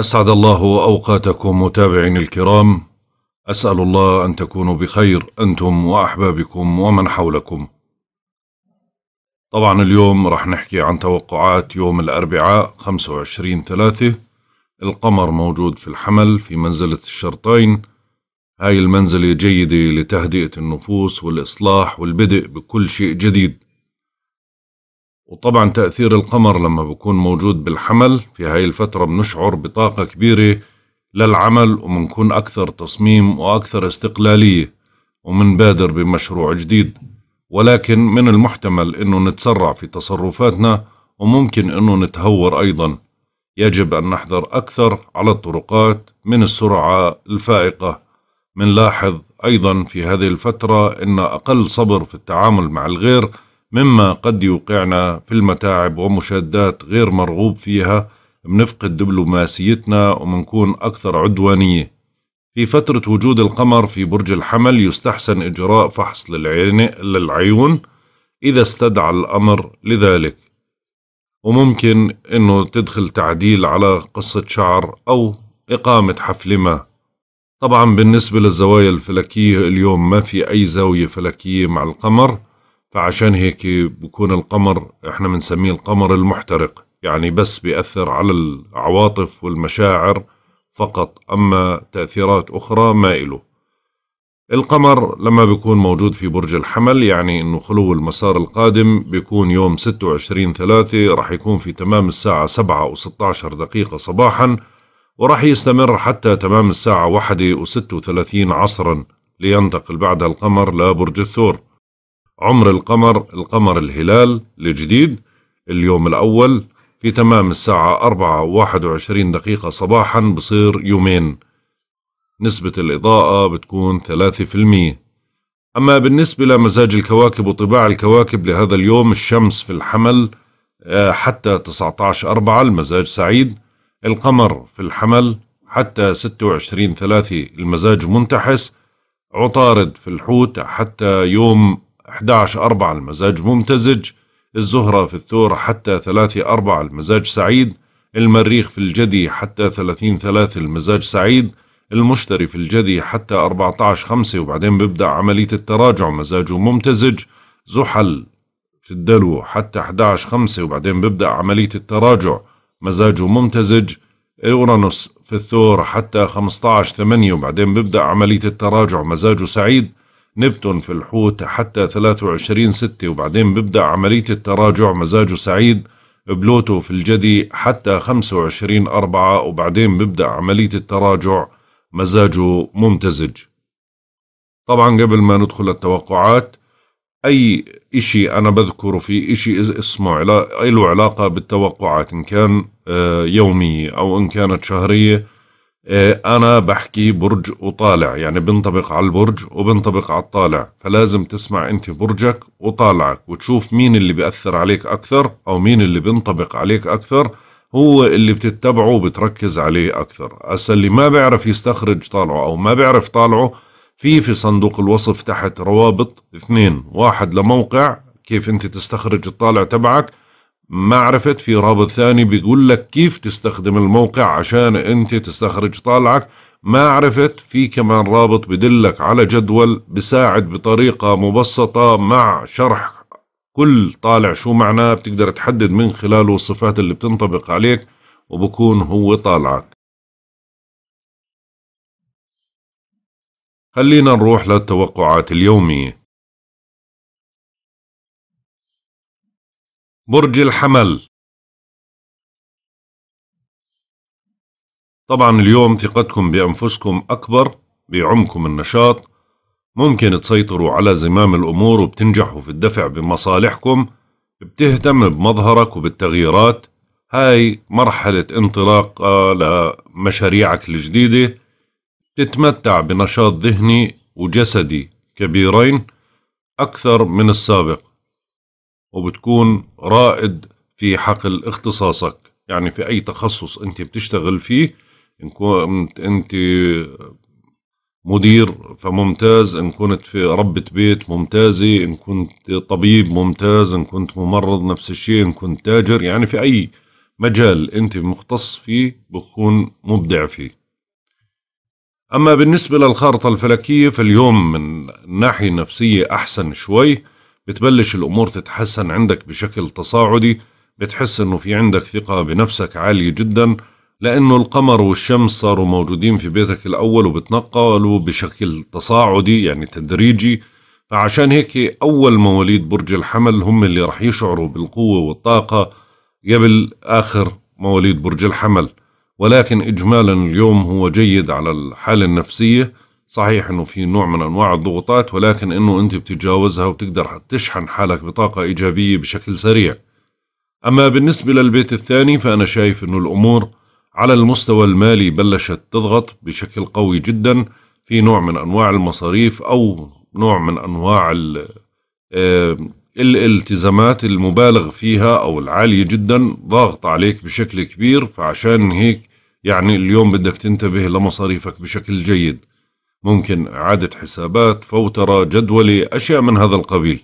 أسعد الله أوقاتكم متابعين الكرام أسأل الله أن تكونوا بخير أنتم وأحبابكم ومن حولكم طبعا اليوم رح نحكي عن توقعات يوم الأربعاء 25 ثلاثة القمر موجود في الحمل في منزلة الشرطين هاي المنزلة جيدة لتهدئة النفوس والإصلاح والبدء بكل شيء جديد وطبعا تأثير القمر لما بكون موجود بالحمل في هاي الفترة بنشعر بطاقة كبيرة للعمل ومنكون أكثر تصميم وأكثر استقلالية ومنبادر بمشروع جديد ولكن من المحتمل أنه نتسرع في تصرفاتنا وممكن أنه نتهور أيضا يجب أن نحذر أكثر على الطرقات من السرعة الفائقة منلاحظ أيضا في هذه الفترة أن أقل صبر في التعامل مع الغير مما قد يوقعنا في المتاعب ومشادات غير مرغوب فيها منفقد دبلوماسيتنا ومنكون أكثر عدوانية في فترة وجود القمر في برج الحمل يستحسن إجراء فحص للعين للعيون إذا استدعى الأمر لذلك وممكن أنه تدخل تعديل على قصة شعر أو إقامة حفل ما طبعا بالنسبة للزوايا الفلكية اليوم ما في أي زاوية فلكية مع القمر فعشان هيك بكون القمر احنا بنسميه القمر المحترق يعني بس بيأثر على العواطف والمشاعر فقط أما تأثيرات أخرى ما إله القمر لما بيكون موجود في برج الحمل يعني أنه خلو المسار القادم بيكون يوم 26 ثلاثة رح يكون في تمام الساعة 7 و 16 دقيقة صباحا ورح يستمر حتى تمام الساعة 1 و 36 عصرا لينتقل بعدها القمر لبرج الثور عمر القمر القمر الهلال الجديد اليوم الأول في تمام الساعة أربعة وواحد وعشرين دقيقة صباحا بصير يومين نسبة الإضاءة بتكون ثلاثة في المية أما بالنسبة لمزاج الكواكب وطباع الكواكب لهذا اليوم الشمس في الحمل آه، حتى 19 أربعة المزاج سعيد القمر في الحمل حتى 26 ثلاثة المزاج منتحس عطارد في الحوت حتى يوم 11 4 المزاج ممتزج الزهرة في الثور حتى 3 4 المزاج سعيد المريخ في الجدي حتى 30 3 المزاج سعيد المشتري في الجدي حتى 14 5 وبعدين بيبدأ عملية التراجع مزاجه ممتزج زحل في الدلو حتى 11 5 وبعدين بيبدأ عملية التراجع مزاجه ممتزج اورانوس في الثور حتى 15 8 وبعدين بيبدأ عملية التراجع مزاجه سعيد نبتون في الحوت حتى 23 ستة وبعدين ببدأ عملية التراجع مزاجه سعيد بلوتو في الجدي حتى 25 أربعة وبعدين ببدأ عملية التراجع مزاجه ممتزج طبعا قبل ما ندخل التوقعات أي إشي أنا بذكره في إشي اسمه له علاقة بالتوقعات إن كان آه، يومية أو إن كانت شهرية إيه، أنا بحكي برج وطالع يعني بنطبق على البرج وبنطبق على الطالع فلازم تسمع أنت برجك وطالعك وتشوف مين اللي بيأثر عليك أكثر أو مين اللي بنطبق عليك أكثر هو اللي بتتبعه وبتركز عليه أكثر هسا اللي ما بيعرف يستخرج طالعه أو ما بيعرف طالعه في في صندوق الوصف تحت روابط اثنين واحد لموقع كيف أنت تستخرج الطالع تبعك ما عرفت في رابط ثاني بيقول لك كيف تستخدم الموقع عشان انت تستخرج طالعك ما عرفت في كمان رابط بدلك على جدول بساعد بطريقة مبسطة مع شرح كل طالع شو معناه بتقدر تحدد من خلاله الصفات اللي بتنطبق عليك وبكون هو طالعك خلينا نروح للتوقعات اليومية برج الحمل طبعا اليوم ثقتكم بأنفسكم أكبر بيعمكم النشاط ممكن تسيطروا على زمام الأمور وبتنجحوا في الدفع بمصالحكم بتهتم بمظهرك وبالتغييرات هاي مرحلة انطلاق آه، لمشاريعك الجديدة تتمتع بنشاط ذهني وجسدي كبيرين أكثر من السابق وبتكون رائد في حقل اختصاصك يعني في أي تخصص أنت بتشتغل فيه إن كنت أنت مدير فممتاز إن كنت في ربة بيت ممتازة إن كنت طبيب ممتاز إن كنت ممرض نفس الشيء إن كنت تاجر يعني في أي مجال أنت مختص فيه بكون مبدع فيه أما بالنسبة للخارطة الفلكية فاليوم من الناحية النفسية أحسن شوي بتبلش الأمور تتحسن عندك بشكل تصاعدي بتحس إنه في عندك ثقة بنفسك عالية جدا لأنه القمر والشمس صاروا موجودين في بيتك الأول وبتنقلوا بشكل تصاعدي يعني تدريجي فعشان هيك أول مواليد برج الحمل هم اللي رح يشعروا بالقوة والطاقة قبل آخر مواليد برج الحمل ولكن إجمالا اليوم هو جيد على الحالة النفسية صحيح انه في نوع من انواع الضغوطات ولكن انه انت بتتجاوزها وبتقدر تشحن حالك بطاقه ايجابيه بشكل سريع. اما بالنسبه للبيت الثاني فانا شايف انه الامور على المستوى المالي بلشت تضغط بشكل قوي جدا في نوع من انواع المصاريف او نوع من انواع آه، الالتزامات المبالغ فيها او العاليه جدا ضاغطه عليك بشكل كبير فعشان هيك يعني اليوم بدك تنتبه لمصاريفك بشكل جيد. ممكن إعادة حسابات فوترة جدولة أشياء من هذا القبيل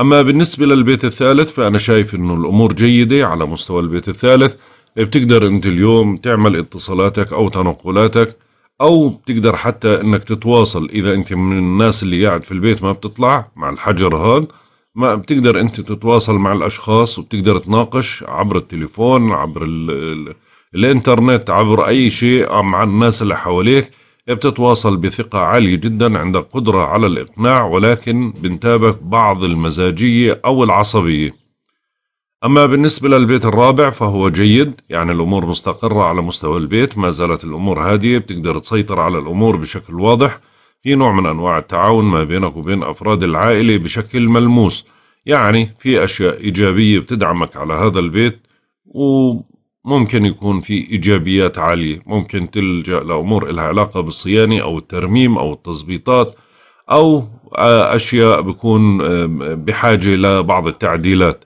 أما بالنسبة للبيت الثالث فأنا شايف أنه الأمور جيدة على مستوى البيت الثالث بتقدر أنت اليوم تعمل اتصالاتك أو تنقلاتك أو بتقدر حتى أنك تتواصل إذا أنت من الناس اللي قاعد في البيت ما بتطلع مع الحجر هون ما بتقدر أنت تتواصل مع الأشخاص وبتقدر تناقش عبر التليفون عبر الـ الـ الإنترنت عبر أي شيء مع الناس اللي حواليك بتتواصل بثقة عالية جدا عندك قدرة على الإقناع ولكن بنتابك بعض المزاجية أو العصبية أما بالنسبة للبيت الرابع فهو جيد يعني الأمور مستقرة على مستوى البيت ما زالت الأمور هادية بتقدر تسيطر على الأمور بشكل واضح في نوع من أنواع التعاون ما بينك وبين أفراد العائلة بشكل ملموس يعني في أشياء إيجابية بتدعمك على هذا البيت و ممكن يكون في إيجابيات عالية ممكن تلجأ لأمور لها علاقة بالصيانة أو الترميم أو التظبيطات أو أشياء بكون بحاجة لبعض التعديلات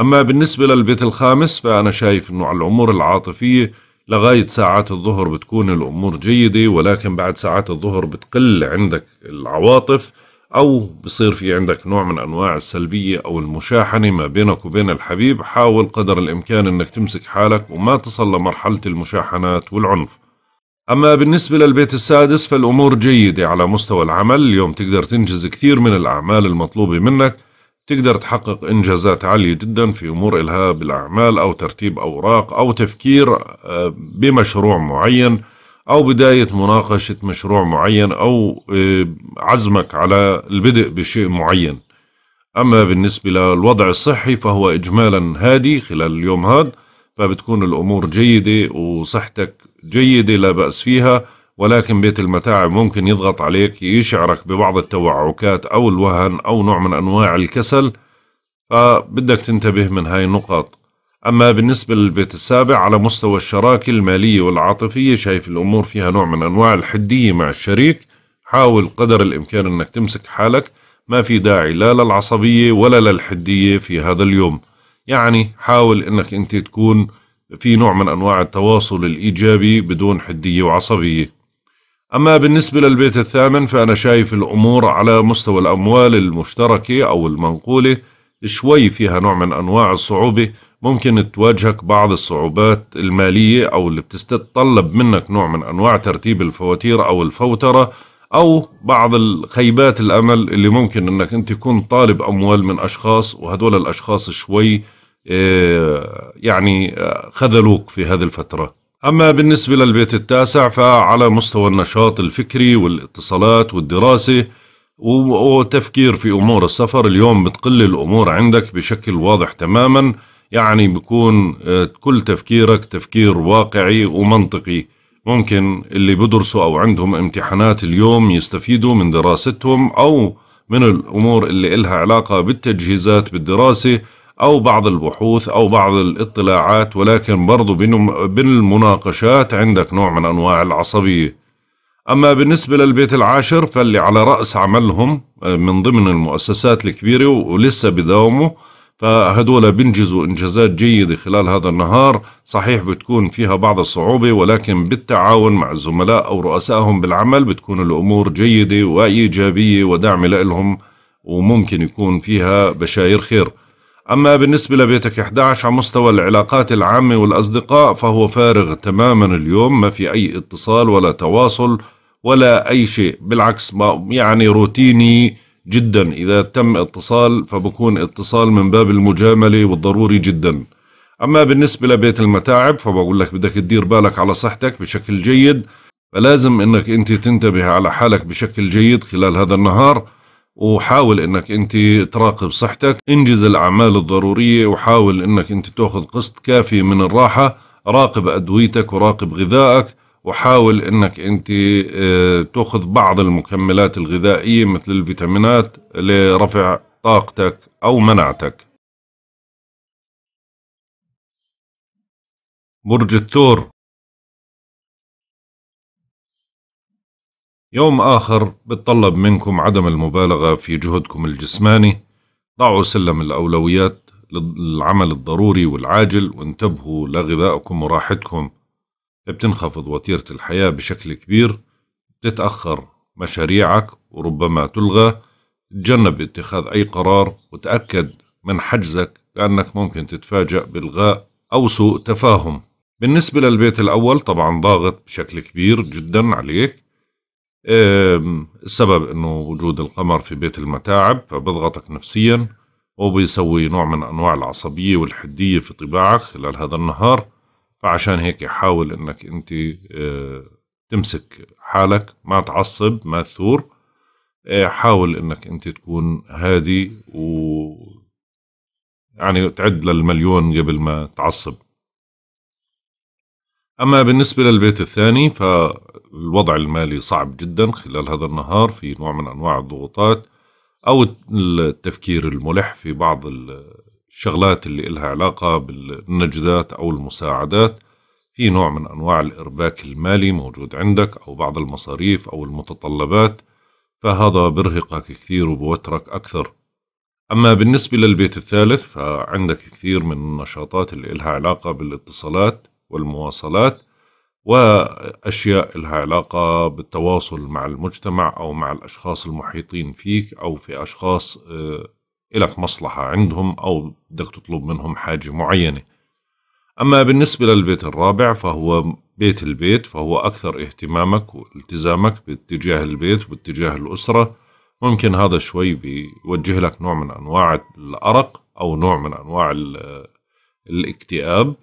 أما بالنسبة للبيت الخامس فأنا شايف أنه على الأمور العاطفية لغاية ساعات الظهر بتكون الأمور جيدة ولكن بعد ساعات الظهر بتقل عندك العواطف أو بصير في عندك نوع من أنواع السلبية أو المشاحنة ما بينك وبين الحبيب حاول قدر الإمكان أنك تمسك حالك وما تصل لمرحلة المشاحنات والعنف أما بالنسبة للبيت السادس فالأمور جيدة على مستوى العمل اليوم تقدر تنجز كثير من الأعمال المطلوبة منك تقدر تحقق إنجازات عالية جدا في أمور إلهاء بالأعمال أو ترتيب أوراق أو تفكير آه، بمشروع معين أو بداية مناقشة مشروع معين أو آه، عزمك على البدء بشيء معين أما بالنسبة للوضع الصحي فهو إجمالا هادي خلال اليوم هذا فبتكون الأمور جيدة وصحتك جيدة لا بأس فيها ولكن بيت المتاعب ممكن يضغط عليك يشعرك ببعض التوعكات أو الوهن أو نوع من أنواع الكسل فبدك تنتبه من هاي النقاط أما بالنسبة للبيت السابع على مستوى الشراكة المالية والعاطفية شايف الأمور فيها نوع من أنواع الحدية مع الشريك حاول قدر الإمكان أنك تمسك حالك ما في داعي لا للعصبية ولا للحدية في هذا اليوم يعني حاول أنك أنت تكون في نوع من أنواع التواصل الإيجابي بدون حدية وعصبية أما بالنسبة للبيت الثامن فأنا شايف الأمور على مستوى الأموال المشتركة أو المنقولة شوي فيها نوع من أنواع الصعوبة ممكن تواجهك بعض الصعوبات المالية أو اللي بتتطلب منك نوع من أنواع ترتيب الفواتير أو الفوترة أو بعض الخيبات الأمل اللي ممكن أنك أنت تكون طالب أموال من أشخاص وهدول الأشخاص شوي آه، يعني آه، خذلوك في هذه الفترة أما بالنسبة للبيت التاسع فعلى مستوى النشاط الفكري والاتصالات والدراسة وتفكير في أمور السفر اليوم بتقل الأمور عندك بشكل واضح تماماً يعني بكون آه، كل تفكيرك تفكير واقعي ومنطقي ممكن اللي بدرسوا أو عندهم امتحانات اليوم يستفيدوا من دراستهم أو من الأمور اللي إلها علاقة بالتجهيزات بالدراسة أو بعض البحوث أو بعض الاطلاعات ولكن برضو بالمناقشات عندك نوع من أنواع العصبية أما بالنسبة للبيت العاشر فاللي على رأس عملهم آه، من ضمن المؤسسات الكبيرة ولسه بداومه فهدول بينجزوا إنجازات جيدة خلال هذا النهار صحيح بتكون فيها بعض الصعوبة ولكن بالتعاون مع الزملاء أو رؤسائهم بالعمل بتكون الأمور جيدة وإيجابية وداعمة لهم وممكن يكون فيها بشاير خير أما بالنسبة لبيتك 11 على مستوى العلاقات العامة والأصدقاء فهو فارغ تماما اليوم ما في أي اتصال ولا تواصل ولا أي شيء بالعكس ما يعني روتيني جدا إذا تم اتصال فبكون اتصال من باب المجاملة والضروري جدا أما بالنسبة لبيت المتاعب فبقول لك بدك تدير بالك على صحتك بشكل جيد فلازم انك انت تنتبه على حالك بشكل جيد خلال هذا النهار وحاول انك انت تراقب صحتك انجز الاعمال الضرورية وحاول انك انت تاخذ قسط كافي من الراحة راقب ادويتك وراقب غذائك وحاول انك انت آه، تاخذ بعض المكملات الغذائيه مثل الفيتامينات لرفع طاقتك او مناعتك برج الثور يوم آخر بتطلب منكم عدم المبالغة في جهدكم الجسماني ضعوا سلم الأولويات للعمل الضروري والعاجل وانتبهوا لغذائكم وراحتكم بتنخفض وتيرة الحياة بشكل كبير بتتأخر مشاريعك وربما تلغى تجنب اتخاذ أي قرار وتأكد من حجزك لأنك ممكن تتفاجأ بالغاء أو سوء تفاهم بالنسبة للبيت الأول طبعا ضاغط بشكل كبير جدا عليك السبب أنه وجود القمر في بيت المتاعب فبضغطك نفسيا وبيسوي نوع من أنواع العصبية والحدية في طباعك خلال هذا النهار فعشان هيك حاول انك انت آه، تمسك حالك ما تعصب ما تثور آه، حاول انك انت تكون هادي و يعني تعد للمليون قبل ما تعصب أما بالنسبة للبيت الثاني فالوضع المالي صعب جدا خلال هذا النهار في نوع من أنواع الضغوطات أو التفكير الملح في بعض الشغلات اللي إلها علاقة بالنجدات أو المساعدات في نوع من أنواع الإرباك المالي موجود عندك أو بعض المصاريف أو المتطلبات فهذا برهقك كثير وبوترك أكثر أما بالنسبة للبيت الثالث فعندك كثير من النشاطات اللي إلها علاقة بالاتصالات والمواصلات وأشياء إلها علاقة بالتواصل مع المجتمع أو مع الأشخاص المحيطين فيك أو في أشخاص آه، إلك مصلحة عندهم أو بدك تطلب منهم حاجة معينة أما بالنسبة للبيت الرابع فهو بيت البيت فهو أكثر اهتمامك والتزامك باتجاه البيت واتجاه الأسرة ممكن هذا شوي بيوجه لك نوع من أنواع الأرق أو نوع من أنواع الاكتئاب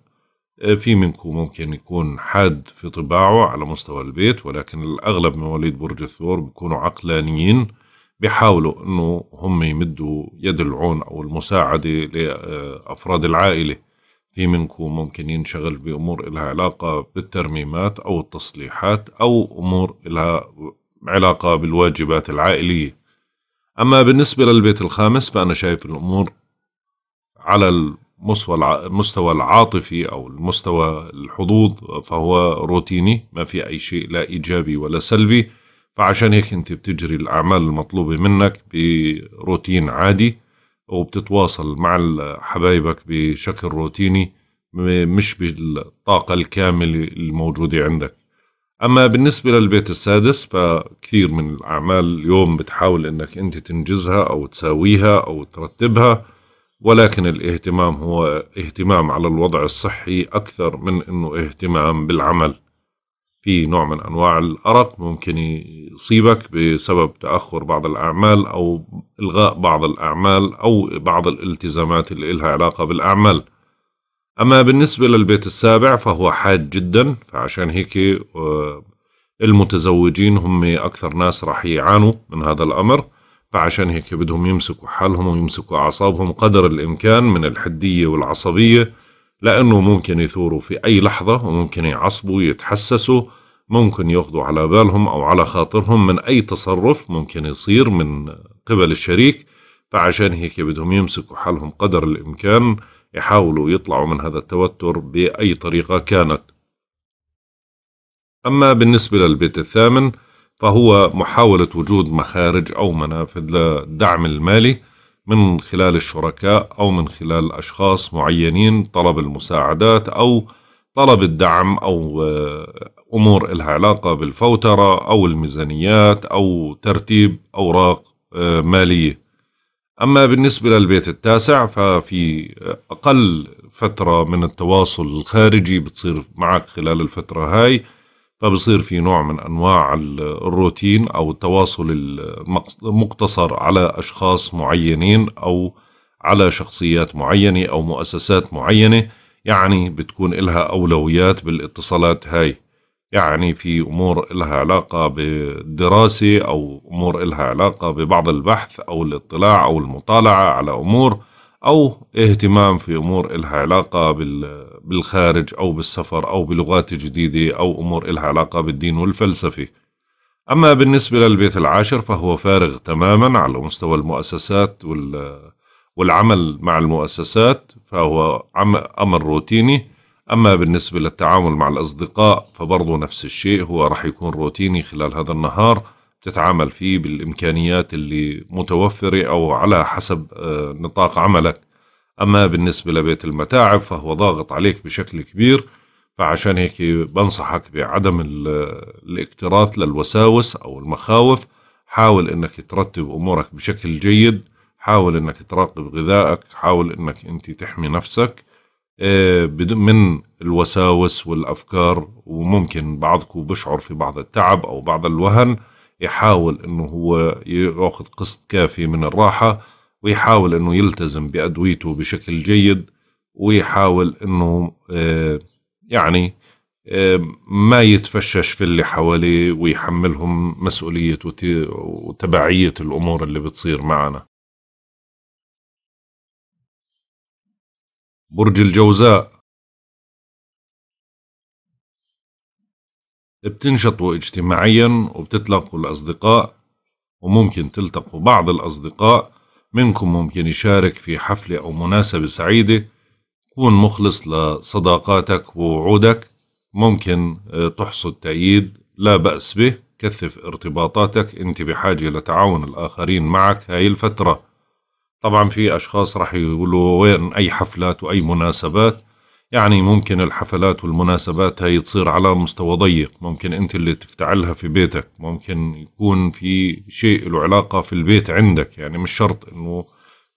في منكم ممكن يكون حاد في طباعه على مستوى البيت ولكن الأغلب من مواليد برج الثور بيكونوا عقلانيين بيحاولوا انه هم يمدوا يد العون او المساعده لافراد العائله في منكم ممكن ينشغل بامور لها علاقه بالترميمات او التصليحات او امور لها علاقه بالواجبات العائليه اما بالنسبه للبيت الخامس فانا شايف الامور على المستوى العاطفي او المستوى الحظوظ فهو روتيني ما في اي شيء لا ايجابي ولا سلبي فعشان هيك انت بتجري الاعمال المطلوبه منك بروتين عادي وبتتواصل مع حبايبك بشكل روتيني مش بالطاقه الكامله الموجوده عندك اما بالنسبه للبيت السادس فكثير من الاعمال اليوم بتحاول انك انت تنجزها او تساويها او ترتبها ولكن الاهتمام هو اهتمام على الوضع الصحي اكثر من انه اهتمام بالعمل في نوع من انواع الارق ممكن يصيبك بسبب تاخر بعض الاعمال او الغاء بعض الاعمال او بعض الالتزامات اللي لها علاقه بالاعمال اما بالنسبه للبيت السابع فهو حاد جدا فعشان هيك آه، المتزوجين هم اكثر ناس راح يعانوا من هذا الامر فعشان هيك بدهم يمسكوا حالهم ويمسكوا اعصابهم قدر الامكان من الحديه والعصبيه لأنه ممكن يثوروا في أي لحظة وممكن يعصبوا يتحسسوا ممكن ياخذوا على بالهم أو على خاطرهم من أي تصرف ممكن يصير من قبل الشريك فعشان هيك بدهم يمسكوا حالهم قدر الإمكان يحاولوا يطلعوا من هذا التوتر بأي طريقة كانت أما بالنسبة للبيت الثامن فهو محاولة وجود مخارج أو منافذ للدعم المالي من خلال الشركاء أو من خلال أشخاص معينين طلب المساعدات أو طلب الدعم أو آه، أمور إلها علاقة بالفوترة أو الميزانيات أو ترتيب أوراق آه، مالية أما بالنسبة للبيت التاسع ففي أقل فترة من التواصل الخارجي بتصير معك خلال الفترة هاي فبصير في نوع من انواع الروتين او التواصل المقتصر على اشخاص معينين او على شخصيات معينه او مؤسسات معينه يعني بتكون إلها أولويات بالاتصالات هاي يعني في أمور إلها علاقة بالدراسة أو أمور إلها علاقة ببعض البحث أو الاطلاع أو المطالعة على أمور أو اهتمام في أمور إلها علاقة بالخارج أو بالسفر أو بلغات جديدة أو أمور إلها علاقة بالدين والفلسفة أما بالنسبة للبيت العاشر فهو فارغ تماما على مستوى المؤسسات وال والعمل مع المؤسسات فهو أمر روتيني أما بالنسبة للتعامل مع الأصدقاء فبرضه نفس الشيء هو رح يكون روتيني خلال هذا النهار تتعامل فيه بالامكانيات اللي متوفره او على حسب آه، نطاق عملك اما بالنسبه لبيت المتاعب فهو ضاغط عليك بشكل كبير فعشان هيك بنصحك بعدم آه، الاكتراث للوساوس او المخاوف حاول انك ترتب امورك بشكل جيد حاول انك تراقب غذائك حاول انك انت تحمي نفسك آه، من الوساوس والافكار وممكن بعضكم بشعر في بعض التعب او بعض الوهن يحاول انه هو ياخذ قسط كافي من الراحه ويحاول انه يلتزم بادويته بشكل جيد ويحاول انه آه، يعني آه، ما يتفشش في اللي حواليه ويحملهم مسؤولية وتبعية الأمور اللي بتصير معنا برج الجوزاء بتنشطوا اجتماعيا وبتتلقوا الأصدقاء وممكن تلتقوا بعض الأصدقاء منكم ممكن يشارك في حفلة أو مناسبة سعيدة كون مخلص لصداقاتك ووعودك ممكن آه، تحصد تأييد لا بأس به كثف ارتباطاتك أنت بحاجة لتعاون الآخرين معك هاي الفترة طبعا في أشخاص رح يقولوا وين أي حفلات وأي مناسبات يعني ممكن الحفلات والمناسبات هاي تصير على مستوى ضيق ممكن أنت اللي تفتعلها في بيتك ممكن يكون في شيء له علاقة في البيت عندك يعني مش شرط أنه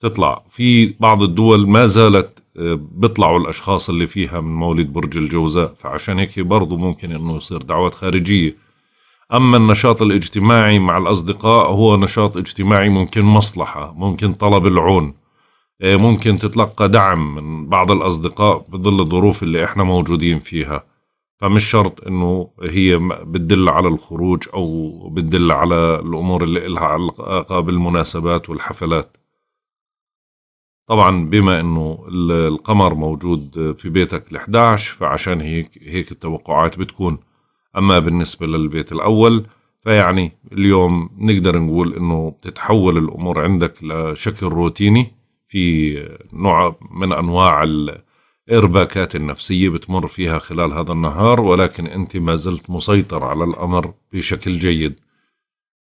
تطلع في بعض الدول ما زالت آه، بيطلعوا الأشخاص اللي فيها من مولد برج الجوزاء فعشان هيك برضو ممكن أنه يصير دعوات خارجية أما النشاط الاجتماعي مع الأصدقاء هو نشاط اجتماعي ممكن مصلحة ممكن طلب العون آه، ممكن تتلقى دعم من بعض الأصدقاء بظل الظروف اللي إحنا موجودين فيها فمش شرط إنه هي بتدل على الخروج أو بتدل على الأمور اللي إلها علاقة بالمناسبات والحفلات طبعا بما انه القمر موجود في بيتك ال11 فعشان هيك هيك التوقعات بتكون اما بالنسبه للبيت الاول فيعني اليوم نقدر نقول انه بتتحول الامور عندك لشكل روتيني في نوع من انواع الارباكات النفسيه بتمر فيها خلال هذا النهار ولكن انت ما زلت مسيطر على الامر بشكل جيد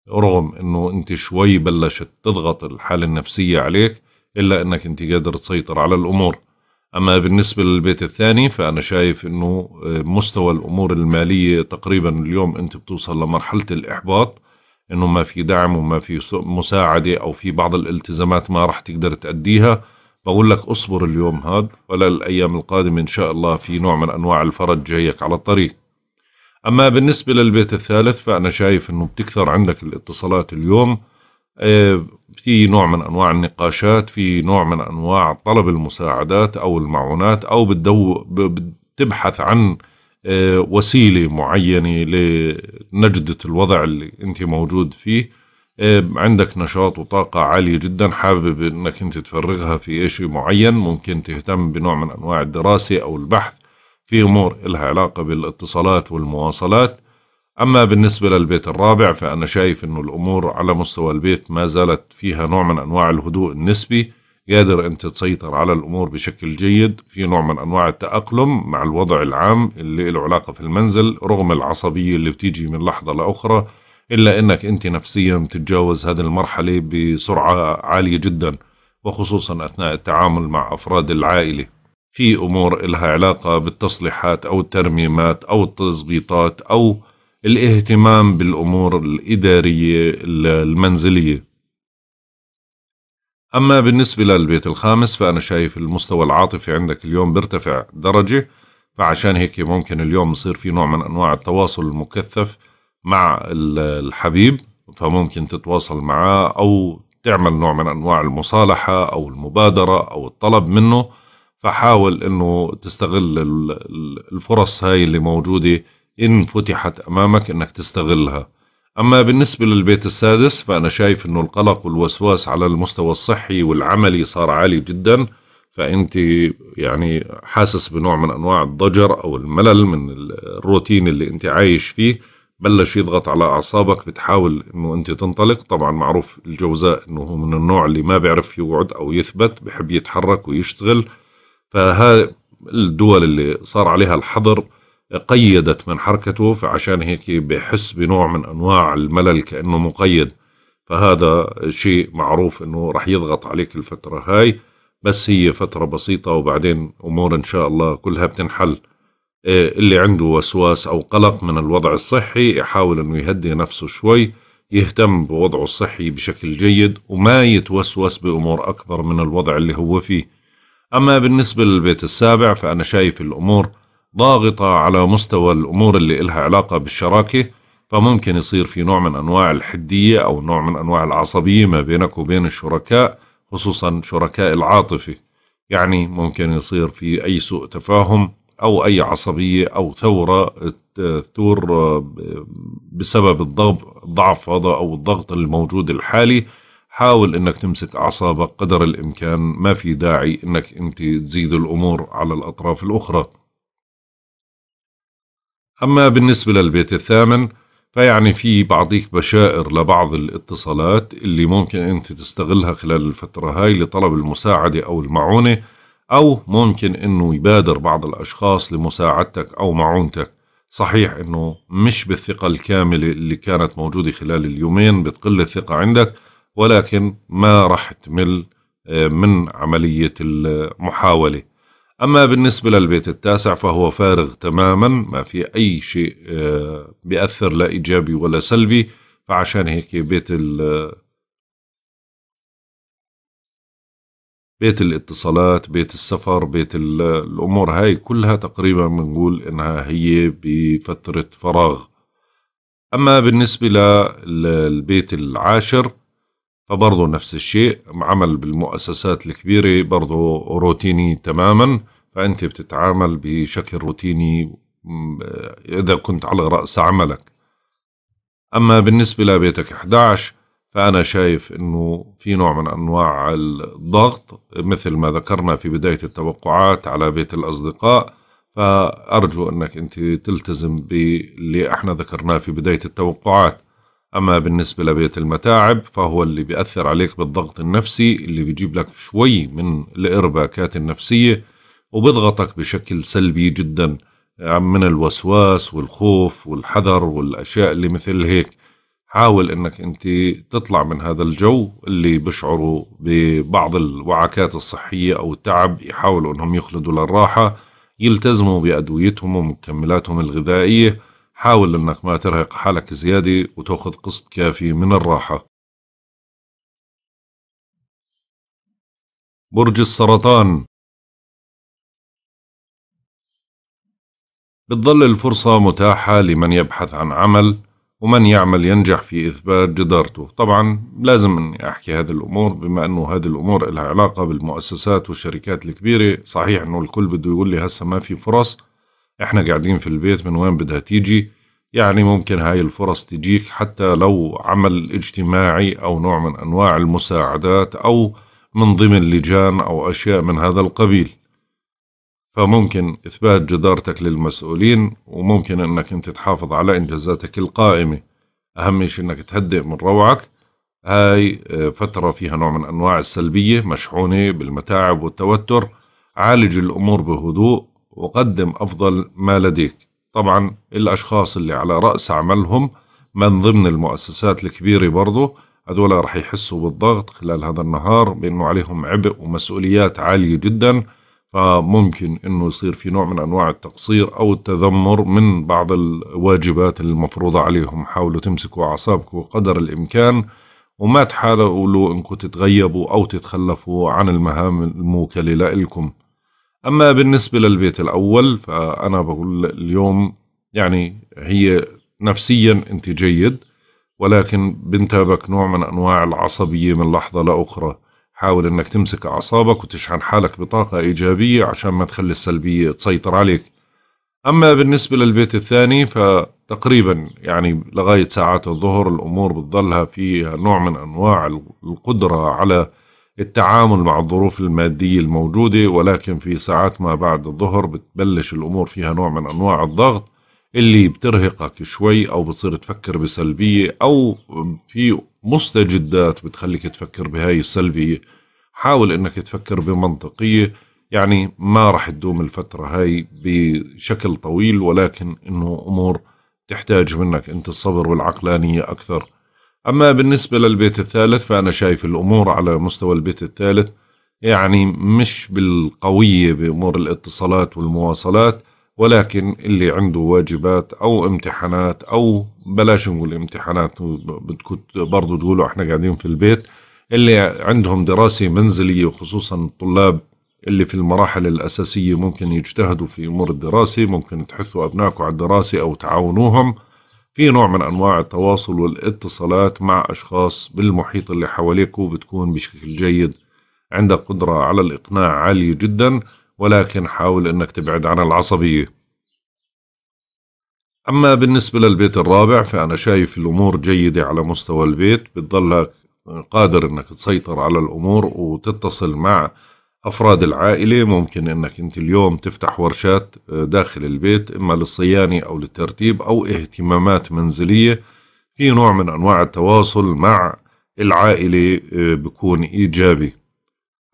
رغم انه انت شوي بلشت تضغط الحاله النفسيه عليك الا انك انت قادر تسيطر على الامور اما بالنسبه للبيت الثاني فانا شايف انه مستوى الامور الماليه تقريبا اليوم انت بتوصل لمرحله الاحباط انه ما في دعم وما في مساعده او في بعض الالتزامات ما راح تقدر تاديها بقول لك اصبر اليوم هذا ولا الايام القادمه ان شاء الله في نوع من انواع الفرج جايك على الطريق اما بالنسبه للبيت الثالث فانا شايف انه بتكثر عندك الاتصالات اليوم آه، في نوع من انواع النقاشات في نوع من انواع طلب المساعدات او المعونات او بتدو بتبحث عن وسيله معينه لنجده الوضع اللي انت موجود فيه آه، عندك نشاط وطاقة عالية جدا حابب انك انت تفرغها في اشي معين ممكن تهتم بنوع من انواع الدراسة او البحث في امور لها علاقة بالاتصالات والمواصلات اما بالنسبة للبيت الرابع فانا شايف انه الامور على مستوى البيت ما زالت فيها نوع من انواع الهدوء النسبي قادر أنت تسيطر على الأمور بشكل جيد في نوع من أنواع التأقلم مع الوضع العام اللي له علاقة في المنزل رغم العصبية اللي بتيجي من لحظة لأخرى إلا أنك أنت نفسيا تتجاوز هذه المرحلة بسرعة عالية جدا وخصوصا أثناء التعامل مع أفراد العائلة في أمور إلها علاقة بالتصليحات أو الترميمات أو التظبيطات أو الاهتمام بالأمور الإدارية المنزلية أما بالنسبة للبيت الخامس فأنا شايف المستوى العاطفي عندك اليوم بيرتفع درجة فعشان هيك ممكن اليوم يصير في نوع من أنواع التواصل المكثف مع الحبيب فممكن تتواصل معاه أو تعمل نوع من أنواع المصالحة أو المبادرة أو الطلب منه فحاول أنه تستغل الفرص هاي اللي موجودة إن فتحت أمامك أنك تستغلها أما بالنسبة للبيت السادس فأنا شايف أنه القلق والوسواس على المستوى الصحي والعملي صار عالي جدا فأنت يعني حاسس بنوع من أنواع الضجر أو الملل من الروتين اللي أنت عايش فيه بلش يضغط على أعصابك بتحاول أنه أنت تنطلق طبعا معروف الجوزاء أنه هو من النوع اللي ما بيعرف يقعد أو يثبت بحب يتحرك ويشتغل فها الدول اللي صار عليها الحظر قيدت من حركته فعشان هيك بحس بنوع من انواع الملل كانه مقيد فهذا شيء معروف انه رح يضغط عليك الفتره هاي بس هي فتره بسيطه وبعدين امور ان شاء الله كلها بتنحل إيه، اللي عنده وسواس او قلق من الوضع الصحي يحاول انه يهدي نفسه شوي يهتم بوضعه الصحي بشكل جيد وما يتوسوس بامور اكبر من الوضع اللي هو فيه اما بالنسبه للبيت السابع فانا شايف الامور ضاغطة على مستوى الأمور اللي إلها علاقة بالشراكة فممكن يصير في نوع من أنواع الحدية أو نوع من أنواع العصبية ما بينك وبين الشركاء خصوصا شركاء العاطفة يعني ممكن يصير في أي سوء تفاهم أو أي عصبية أو ثورة تثور بسبب الضعف هذا أو الضغط الموجود الحالي حاول انك تمسك اعصابك قدر الامكان ما في داعي انك انت تزيد الامور على الاطراف الاخرى أما بالنسبة للبيت الثامن فيعني في بعطيك بشائر لبعض الاتصالات اللي ممكن أنت تستغلها خلال الفترة هاي لطلب المساعدة أو المعونة أو ممكن أنه يبادر بعض الأشخاص لمساعدتك أو معونتك صحيح أنه مش بالثقة الكاملة اللي كانت موجودة خلال اليومين بتقل الثقة عندك ولكن ما راح تمل آه، من عملية المحاولة أما بالنسبة للبيت التاسع فهو فارغ تماما ما في أي شيء آه، بيأثر لا إيجابي ولا سلبي فعشان هيك بيت ال بيت الاتصالات بيت السفر بيت الأمور هاي كلها تقريبا بنقول إنها هي بفترة فراغ أما بالنسبة للبيت العاشر فبرضه نفس الشيء عمل بالمؤسسات الكبيرة برضه روتيني تماما فأنت بتتعامل بشكل روتيني إذا كنت على رأس عملك أما بالنسبة لبيتك 11 فأنا شايف أنه في نوع من أنواع الضغط مثل ما ذكرنا في بداية التوقعات على بيت الأصدقاء فأرجو أنك أنت تلتزم باللي احنا ذكرناه في بداية التوقعات أما بالنسبة لبيت المتاعب فهو اللي بيأثر عليك بالضغط النفسي اللي بيجيب لك شوي من الإرباكات النفسية وبضغطك بشكل سلبي جدا آه، من الوسواس والخوف والحذر والأشياء اللي مثل هيك حاول انك انت تطلع من هذا الجو اللي بشعروا ببعض الوعكات الصحية او التعب يحاولوا انهم يخلدوا للراحة يلتزموا بأدويتهم ومكملاتهم الغذائية حاول أنك ما ترهق حالك زيادة وتأخذ قسط كافي من الراحة برج السرطان بتظل الفرصة متاحة لمن يبحث عن عمل ومن يعمل ينجح في إثبات جدارته طبعا لازم أني أحكي هذه الأمور بما أنه هذه الأمور لها علاقة بالمؤسسات والشركات الكبيرة صحيح أنه الكل بده يقول لي هسه ما في فرص احنا قاعدين في البيت من وين بدها تيجي يعني ممكن هاي الفرص تجيك حتى لو عمل اجتماعي أو نوع من أنواع المساعدات أو من ضمن لجان أو أشياء من هذا القبيل فممكن إثبات جدارتك للمسؤولين وممكن أنك أنت تحافظ على إنجازاتك القائمة أهم شيء أنك تهدئ من روعك هاي آه، فترة فيها نوع من أنواع السلبية مشحونة بالمتاعب والتوتر عالج الأمور بهدوء وقدم أفضل ما لديك طبعا الأشخاص اللي على رأس عملهم من ضمن المؤسسات الكبيرة برضه هذول رح يحسوا بالضغط خلال هذا النهار بأنه عليهم عبء ومسؤوليات عالية جدا فممكن أنه يصير في نوع من أنواع التقصير أو التذمر من بعض الواجبات المفروضة عليهم حاولوا تمسكوا أعصابكم قدر الإمكان وما تحاولوا أنكم تتغيبوا أو تتخلفوا عن المهام الموكلة لكم أما بالنسبة للبيت الأول فأنا بقول اليوم يعني هي نفسيا أنت جيد ولكن بنتابك نوع من أنواع العصبية من لحظة لأخرى حاول أنك تمسك أعصابك وتشحن حالك بطاقة إيجابية عشان ما تخلي السلبية تسيطر عليك أما بالنسبة للبيت الثاني فتقريبا يعني لغاية ساعات الظهر الأمور بتظلها فيها نوع من أنواع القدرة على التعامل مع الظروف المادية الموجودة ولكن في ساعات ما بعد الظهر بتبلش الأمور فيها نوع من أنواع الضغط اللي بترهقك شوي أو بتصير تفكر بسلبية أو في مستجدات بتخليك تفكر بهاي السلبية حاول أنك تفكر بمنطقية يعني ما راح تدوم الفترة هاي بشكل طويل ولكن أنه أمور تحتاج منك أنت الصبر والعقلانية أكثر أما بالنسبة للبيت الثالث فأنا شايف الأمور على مستوى البيت الثالث يعني مش بالقوية بأمور الاتصالات والمواصلات ولكن اللي عنده واجبات أو امتحانات أو بلاش نقول امتحانات بدكم برضه تقولوا احنا قاعدين في البيت اللي عندهم دراسة منزلية وخصوصا الطلاب اللي في المراحل الأساسية ممكن يجتهدوا في أمور الدراسة ممكن تحثوا أبنائكم على الدراسة أو تعاونوهم في نوع من أنواع التواصل والاتصالات مع أشخاص بالمحيط اللي حواليك وبتكون بشكل جيد عندك قدرة على الإقناع عالية جدا ولكن حاول أنك تبعد عن العصبية أما بالنسبة للبيت الرابع فأنا شايف الأمور جيدة على مستوى البيت بتضلك قادر أنك تسيطر على الأمور وتتصل مع أفراد العائلة ممكن أنك أنت اليوم تفتح ورشات آه، داخل البيت إما للصيانة أو للترتيب أو اهتمامات منزلية في نوع من أنواع التواصل مع العائلة آه، بكون إيجابي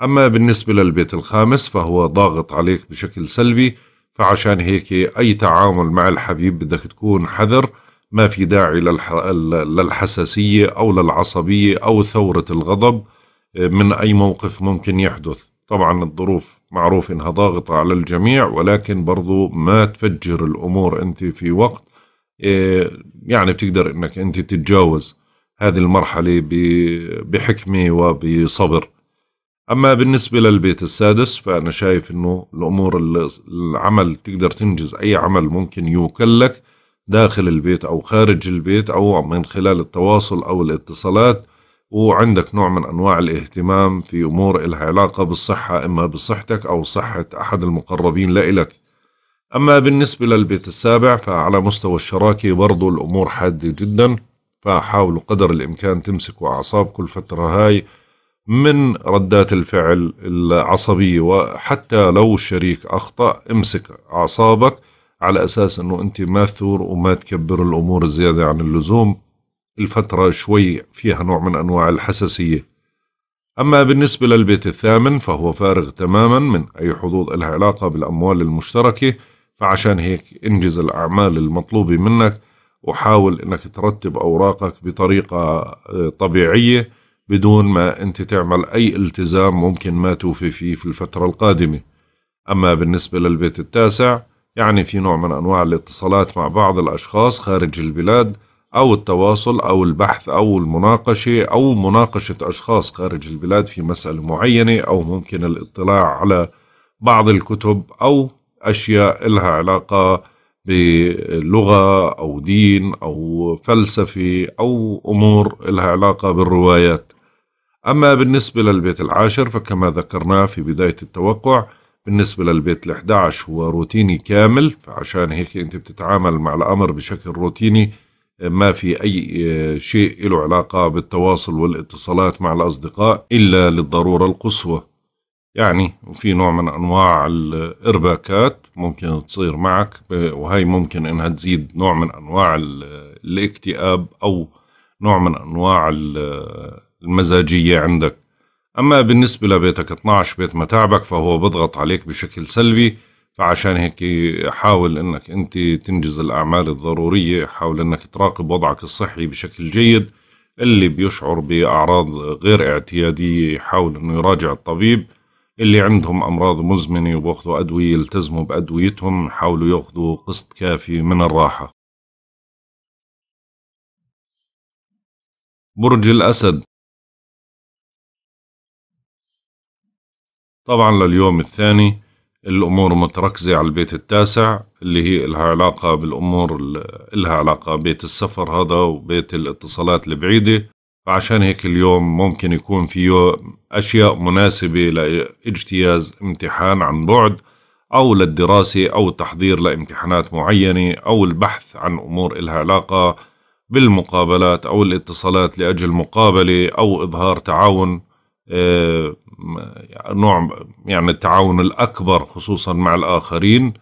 أما بالنسبة للبيت الخامس فهو ضاغط عليك بشكل سلبي فعشان هيك أي تعامل مع الحبيب بدك تكون حذر ما في داعي للحساسية أو للعصبية أو ثورة الغضب آه، من أي موقف ممكن يحدث طبعا الظروف معروف انها ضاغطة على الجميع ولكن برضو ما تفجر الامور انت في وقت إيه، يعني بتقدر انك انت تتجاوز هذه المرحلة بحكمة وبصبر أما بالنسبة للبيت السادس فأنا شايف أنه الأمور العمل تقدر تنجز أي عمل ممكن يوكلك داخل البيت أو خارج البيت أو من خلال التواصل أو الاتصالات وعندك نوع من أنواع الاهتمام في أمور إلها علاقة بالصحة إما بصحتك أو صحة أحد المقربين لإلك أما بالنسبة للبيت السابع فعلى مستوى الشراكة برضو الأمور حادة جدا فحاولوا قدر الإمكان تمسكوا أعصابكم الفترة هاي من ردات الفعل العصبية وحتى لو الشريك أخطأ امسك أعصابك على أساس أنه أنت ما تثور وما تكبر الأمور الزيادة عن اللزوم الفترة شوي فيها نوع من أنواع الحساسية أما بالنسبة للبيت الثامن فهو فارغ تماما من أي حظوظ لها علاقة بالأموال المشتركة فعشان هيك انجز الأعمال المطلوبة منك وحاول أنك ترتب أوراقك بطريقة آه، طبيعية بدون ما أنت تعمل أي التزام ممكن ما توفي فيه في الفترة القادمة أما بالنسبة للبيت التاسع يعني في نوع من أنواع الاتصالات مع بعض الأشخاص خارج البلاد أو التواصل أو البحث أو المناقشة أو مناقشة أشخاص خارج البلاد في مسألة معينة أو ممكن الاطلاع على بعض الكتب أو أشياء لها علاقة بلغة أو دين أو فلسفة أو أمور لها علاقة بالروايات أما بالنسبة للبيت العاشر فكما ذكرناه في بداية التوقع بالنسبة للبيت ال11 هو روتيني كامل فعشان هيك أنت بتتعامل مع الأمر بشكل روتيني ما في أي آه، شيء له علاقة بالتواصل والاتصالات مع الأصدقاء إلا للضرورة القصوى يعني في نوع من أنواع الإرباكات ممكن تصير معك وهي ممكن إنها تزيد نوع من أنواع الاكتئاب أو نوع من أنواع المزاجية عندك أما بالنسبة لبيتك 12 بيت متاعبك فهو بضغط عليك بشكل سلبي فعشان هيك حاول انك انت تنجز الاعمال الضروريه حاول انك تراقب وضعك الصحي بشكل جيد اللي بيشعر باعراض غير اعتياديه يحاول انه يراجع الطبيب اللي عندهم امراض مزمنه وباخذوا ادويه يلتزموا بادويتهم حاولوا ياخذوا قسط كافي من الراحه برج الاسد طبعا لليوم الثاني الأمور متركزة على البيت التاسع اللي هي لها علاقة بالأمور اللي لها علاقة بيت السفر هذا وبيت الاتصالات البعيدة فعشان هيك اليوم ممكن يكون فيه أشياء مناسبة لاجتياز امتحان عن بعد أو للدراسة أو التحضير لامتحانات معينة أو البحث عن أمور لها علاقة بالمقابلات أو الاتصالات لأجل مقابلة أو إظهار تعاون آه، نوع يعني التعاون الأكبر خصوصا مع الآخرين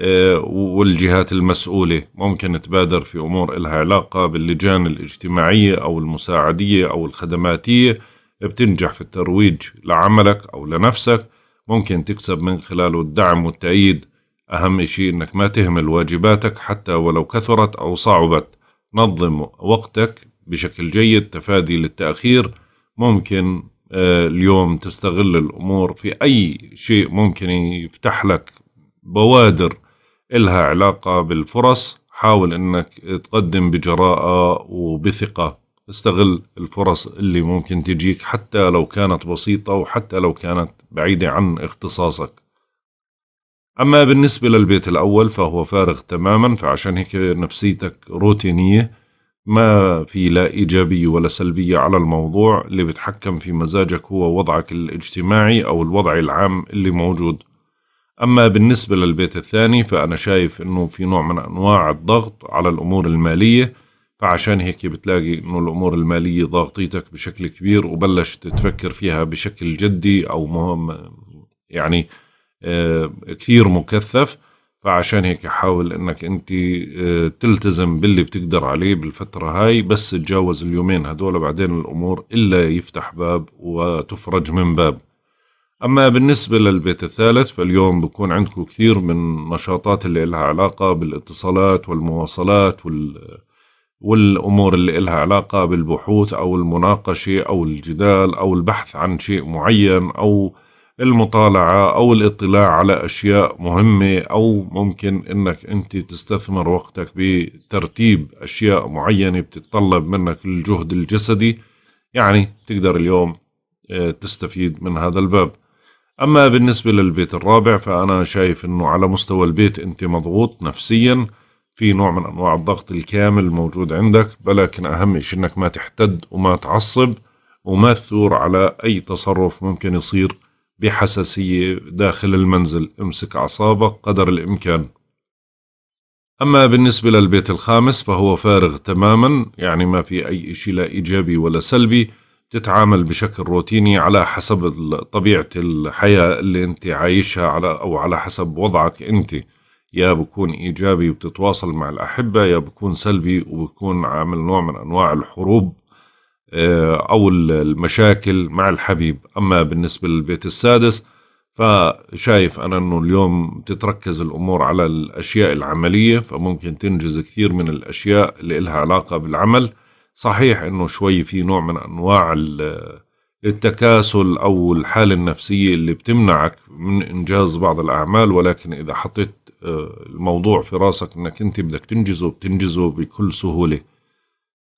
آه، والجهات المسؤولة ممكن تبادر في أمور إلها علاقة باللجان الاجتماعية أو المساعدية أو الخدماتية بتنجح في الترويج لعملك أو لنفسك ممكن تكسب من خلاله الدعم والتأييد أهم شيء أنك ما تهمل واجباتك حتى ولو كثرت أو صعبت نظم وقتك بشكل جيد تفادي للتأخير ممكن اليوم تستغل الامور في اي شيء ممكن يفتح لك بوادر إلها علاقة بالفرص حاول أنك تقدم بجراءة وبثقة استغل الفرص اللي ممكن تجيك حتى لو كانت بسيطة وحتى لو كانت بعيدة عن اختصاصك أما بالنسبة للبيت الأول فهو فارغ تماما فعشان هيك نفسيتك روتينية ما في لا إيجابية ولا سلبية على الموضوع اللي بتحكم في مزاجك هو وضعك الاجتماعي أو الوضع العام اللي موجود أما بالنسبة للبيت الثاني فأنا شايف أنه في نوع من أنواع الضغط على الأمور المالية فعشان هيك بتلاقي أنه الأمور المالية ضاغطيتك بشكل كبير وبلشت تفكر فيها بشكل جدي أو مهم يعني آه، كثير مكثف فعشان هيك حاول انك انت آه، تلتزم باللي بتقدر عليه بالفتره هاي بس تجاوز اليومين هدول بعدين الامور الا يفتح باب وتفرج من باب اما بالنسبه للبيت الثالث فاليوم بكون عندكم كثير من نشاطات اللي لها علاقه بالاتصالات والمواصلات وال والامور اللي لها علاقه بالبحوث او المناقشه او الجدال او البحث عن شيء معين او المطالعة أو الاطلاع على أشياء مهمة أو ممكن أنك أنت تستثمر وقتك بترتيب أشياء معينة بتتطلب منك الجهد الجسدي يعني تقدر اليوم آه، تستفيد من هذا الباب أما بالنسبة للبيت الرابع فأنا شايف أنه على مستوى البيت أنت مضغوط نفسياً في نوع من انواع الضغط الكامل موجود عندك ولكن اهم شيء انك ما تحتد وما تعصب وما تثور على اي تصرف ممكن يصير بحساسية داخل المنزل امسك أعصابك قدر الإمكان أما بالنسبة للبيت الخامس فهو فارغ تماما يعني ما في أي شيء لا إيجابي ولا سلبي تتعامل بشكل روتيني على حسب طبيعة الحياة اللي أنت عايشها على أو على حسب وضعك أنت يا بكون إيجابي وبتتواصل مع الأحبة يا بكون سلبي وبكون عامل نوع من أنواع الحروب آه، أو المشاكل مع الحبيب أما بالنسبة للبيت السادس فشايف أنا أنه اليوم تتركز الأمور على الأشياء العملية فممكن تنجز كثير من الأشياء اللي إلها علاقة بالعمل صحيح أنه شوي في نوع من أنواع التكاسل أو الحالة النفسية اللي بتمنعك من إنجاز بعض الأعمال ولكن إذا حطيت آه، الموضوع في راسك أنك أنت بدك تنجزه بتنجزه بكل سهولة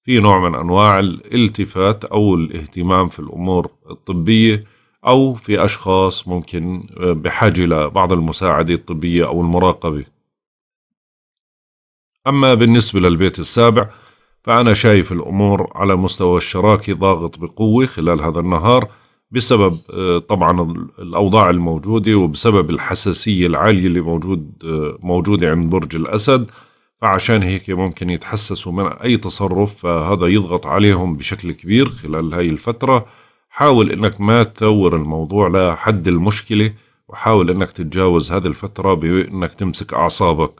في نوع من أنواع الالتفات أو الاهتمام في الأمور الطبية أو في أشخاص ممكن آه، بحاجة لبعض المساعدة الطبية أو المراقبة أما بالنسبة للبيت السابع فأنا شايف الأمور على مستوى الشراكة ضاغط بقوة خلال هذا النهار بسبب آه، طبعا الأوضاع الموجودة وبسبب الحساسية العالية اللي موجود آه، موجودة عند برج الأسد فعشان هيك ممكن يتحسسوا من أي تصرف فهذا يضغط عليهم بشكل كبير خلال هاي الفترة حاول أنك ما تثور الموضوع لحد المشكلة وحاول أنك تتجاوز هذه الفترة بأنك تمسك أعصابك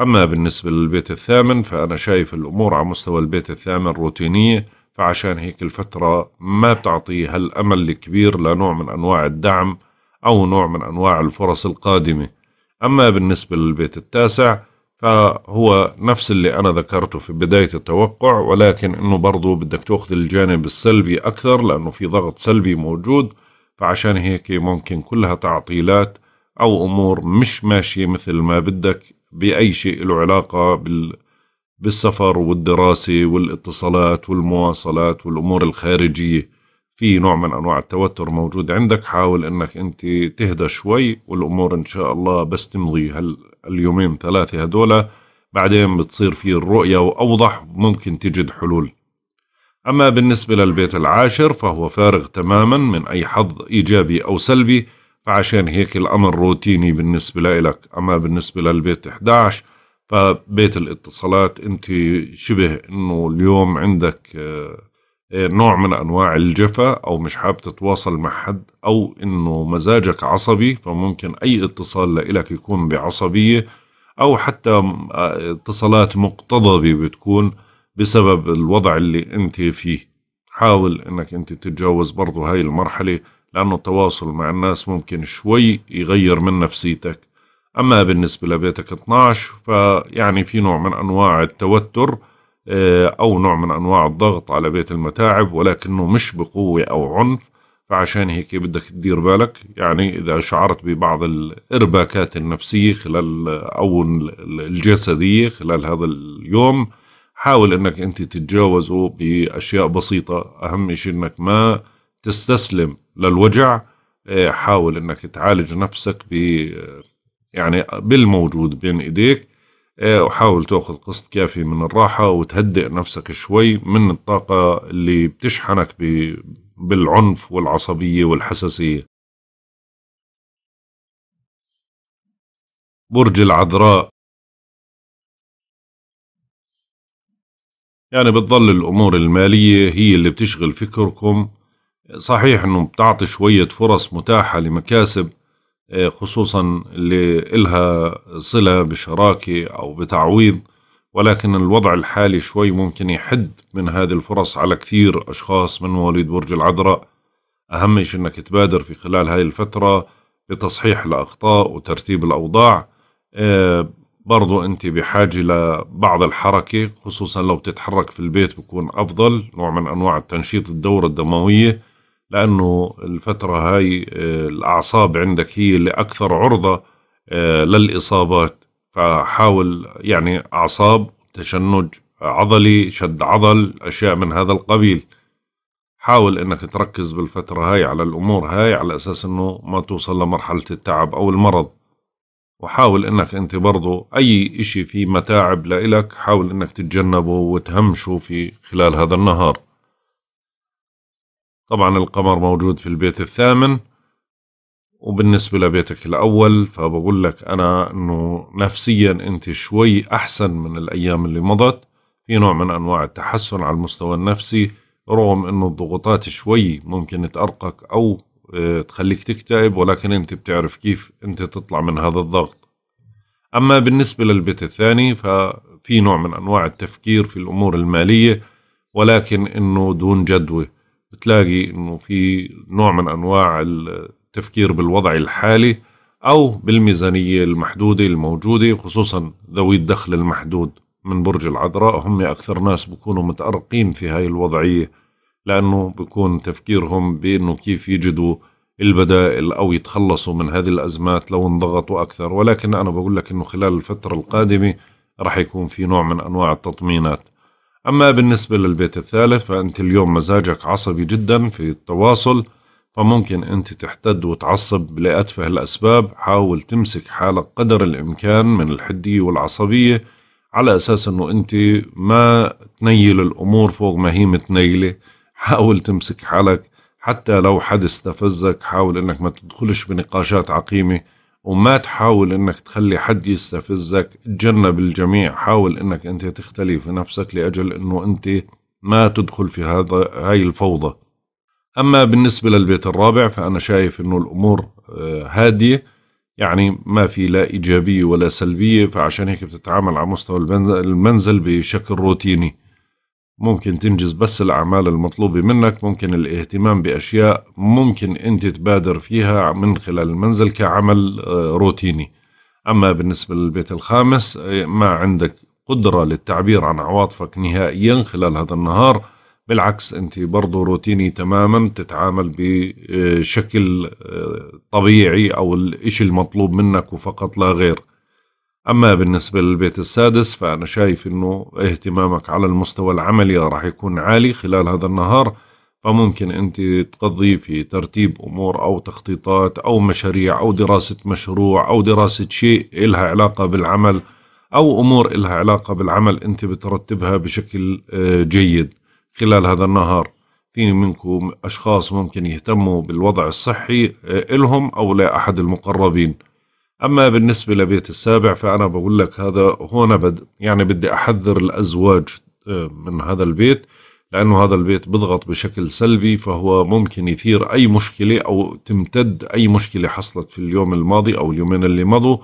أما بالنسبة للبيت الثامن فأنا شايف الأمور على مستوى البيت الثامن روتينية فعشان هيك الفترة ما بتعطي هالأمل الكبير لنوع من أنواع الدعم أو نوع من أنواع الفرص القادمة أما بالنسبة للبيت التاسع فهو نفس اللي أنا ذكرته في بداية التوقع ولكن أنه برضو بدك تأخذ الجانب السلبي أكثر لأنه في ضغط سلبي موجود فعشان هيك ممكن كلها تعطيلات أو أمور مش ماشية مثل ما بدك بأي شيء له علاقة بال بالسفر والدراسة والاتصالات والمواصلات والأمور الخارجية في نوع من أنواع التوتر موجود عندك حاول أنك أنت تهدى شوي والأمور إن شاء الله بس تمضي هل اليومين ثلاثة هدول بعدين بتصير فيه الرؤية وأوضح ممكن تجد حلول أما بالنسبة للبيت العاشر فهو فارغ تماما من أي حظ إيجابي أو سلبي فعشان هيك الأمر روتيني بالنسبة لإلك أما بالنسبة للبيت 11 فبيت الاتصالات أنت شبه أنه اليوم عندك آه، نوع من انواع الجفا او مش حابب تتواصل مع حد او انه مزاجك عصبي فممكن اي اتصال لإلك يكون بعصبيه او حتى آه، اتصالات مقتضبه بتكون بسبب الوضع اللي انت فيه حاول انك انت تتجاوز برضو هاي المرحله لانه التواصل مع الناس ممكن شوي يغير من نفسيتك اما بالنسبه لبيتك 12 فيعني في نوع من انواع التوتر آه، أو نوع من أنواع الضغط على بيت المتاعب ولكنه مش بقوة أو عنف فعشان هيك بدك تدير بالك يعني إذا شعرت ببعض الإرباكات النفسية خلال أو الجسدية خلال هذا اليوم حاول أنك أنت تتجاوزه بأشياء بسيطة أهم شيء أنك ما تستسلم للوجع آه، حاول أنك تعالج نفسك ب آه، يعني بالموجود بين إيديك إيه، وحاول تأخذ قسط كافي من الراحة وتهدئ نفسك شوي من الطاقة اللي بتشحنك بالعنف والعصبية والحساسية برج العذراء يعني بتضل الأمور المالية هي اللي بتشغل فكركم صحيح أنه بتعطي شوية فرص متاحة لمكاسب آه، خصوصا اللي إلها صلة بشراكة أو بتعويض ولكن الوضع الحالي شوي ممكن يحد من هذه الفرص على كثير أشخاص من مواليد برج العذراء أهم شيء أنك تبادر في خلال هاي الفترة بتصحيح الأخطاء وترتيب الأوضاع آه، برضو أنت بحاجة لبعض الحركة خصوصا لو بتتحرك في البيت بكون أفضل نوع من أنواع التنشيط الدورة الدموية لأنه الفترة هاي آه، الأعصاب عندك هي اللي أكثر عرضة آه، للإصابات فحاول يعني أعصاب تشنج عضلي شد عضل أشياء من هذا القبيل حاول انك تركز بالفترة هاي على الامور هاي على اساس انه ما توصل لمرحلة التعب او المرض وحاول انك انت برضو اي اشي فيه متاعب لإلك حاول انك تتجنبه وتهمشه في خلال هذا النهار طبعا القمر موجود في البيت الثامن وبالنسبة لبيتك الأول فبقول لك أنا أنه نفسيا أنت شوي أحسن من الأيام اللي مضت في نوع من أنواع التحسن على المستوى النفسي رغم أنه الضغوطات شوي ممكن تأرقك أو آه، تخليك تكتئب ولكن أنت بتعرف كيف أنت تطلع من هذا الضغط أما بالنسبة للبيت الثاني ففي نوع من أنواع التفكير في الأمور المالية ولكن أنه دون جدوى بتلاقي انه في نوع من انواع التفكير بالوضع الحالي او بالميزانيه المحدوده الموجوده خصوصا ذوي الدخل المحدود من برج العذراء هم اكثر ناس بكونوا متارقين في هاي الوضعيه لانه بكون تفكيرهم بانه كيف يجدوا البدائل او يتخلصوا من هذه الازمات لو انضغطوا اكثر ولكن انا بقول لك انه خلال الفتره القادمه راح يكون في نوع من انواع التطمينات أما بالنسبة للبيت الثالث فأنت اليوم مزاجك عصبي جدا في التواصل فممكن أنت تحتد وتعصب لأتفه الأسباب حاول تمسك حالك قدر الإمكان من الحدية والعصبية على أساس أنه أنت ما تنيل الأمور فوق ما هي متنيلة حاول تمسك حالك حتى لو حد استفزك حاول أنك ما تدخلش بنقاشات عقيمة وما تحاول انك تخلي حد يستفزك تجنب الجميع حاول انك انت تختلي في نفسك لاجل انه انت ما تدخل في هذا هاي الفوضى اما بالنسبه للبيت الرابع فانا شايف انه الامور آه، هاديه يعني ما في لا ايجابيه ولا سلبيه فعشان هيك بتتعامل على مستوى المنزل بشكل روتيني ممكن تنجز بس الأعمال المطلوبة منك ممكن الاهتمام بأشياء ممكن أنت تبادر فيها من خلال المنزل كعمل آه، روتيني أما بالنسبة للبيت الخامس آه، ما عندك قدرة للتعبير عن عواطفك نهائيا خلال هذا النهار بالعكس أنت برضو روتيني تماما تتعامل بشكل آه، طبيعي أو الإشي المطلوب منك وفقط لا غير أما بالنسبة للبيت السادس فأنا شايف أنه اهتمامك على المستوى العملي راح يكون عالي خلال هذا النهار فممكن أنت تقضي في ترتيب أمور أو تخطيطات أو مشاريع أو دراسة مشروع أو دراسة شيء إلها علاقة بالعمل أو أمور إلها علاقة بالعمل أنت بترتبها بشكل آه، جيد خلال هذا النهار في منكم أشخاص ممكن يهتموا بالوضع الصحي آه، إلهم أو لأحد المقربين أما بالنسبة لبيت السابع فأنا بقول لك هذا هون بد يعني بدي أحذر الأزواج آه، من هذا البيت لأنه هذا البيت بضغط بشكل سلبي فهو ممكن يثير أي مشكلة أو تمتد أي مشكلة حصلت في اليوم الماضي أو اليومين اللي مضوا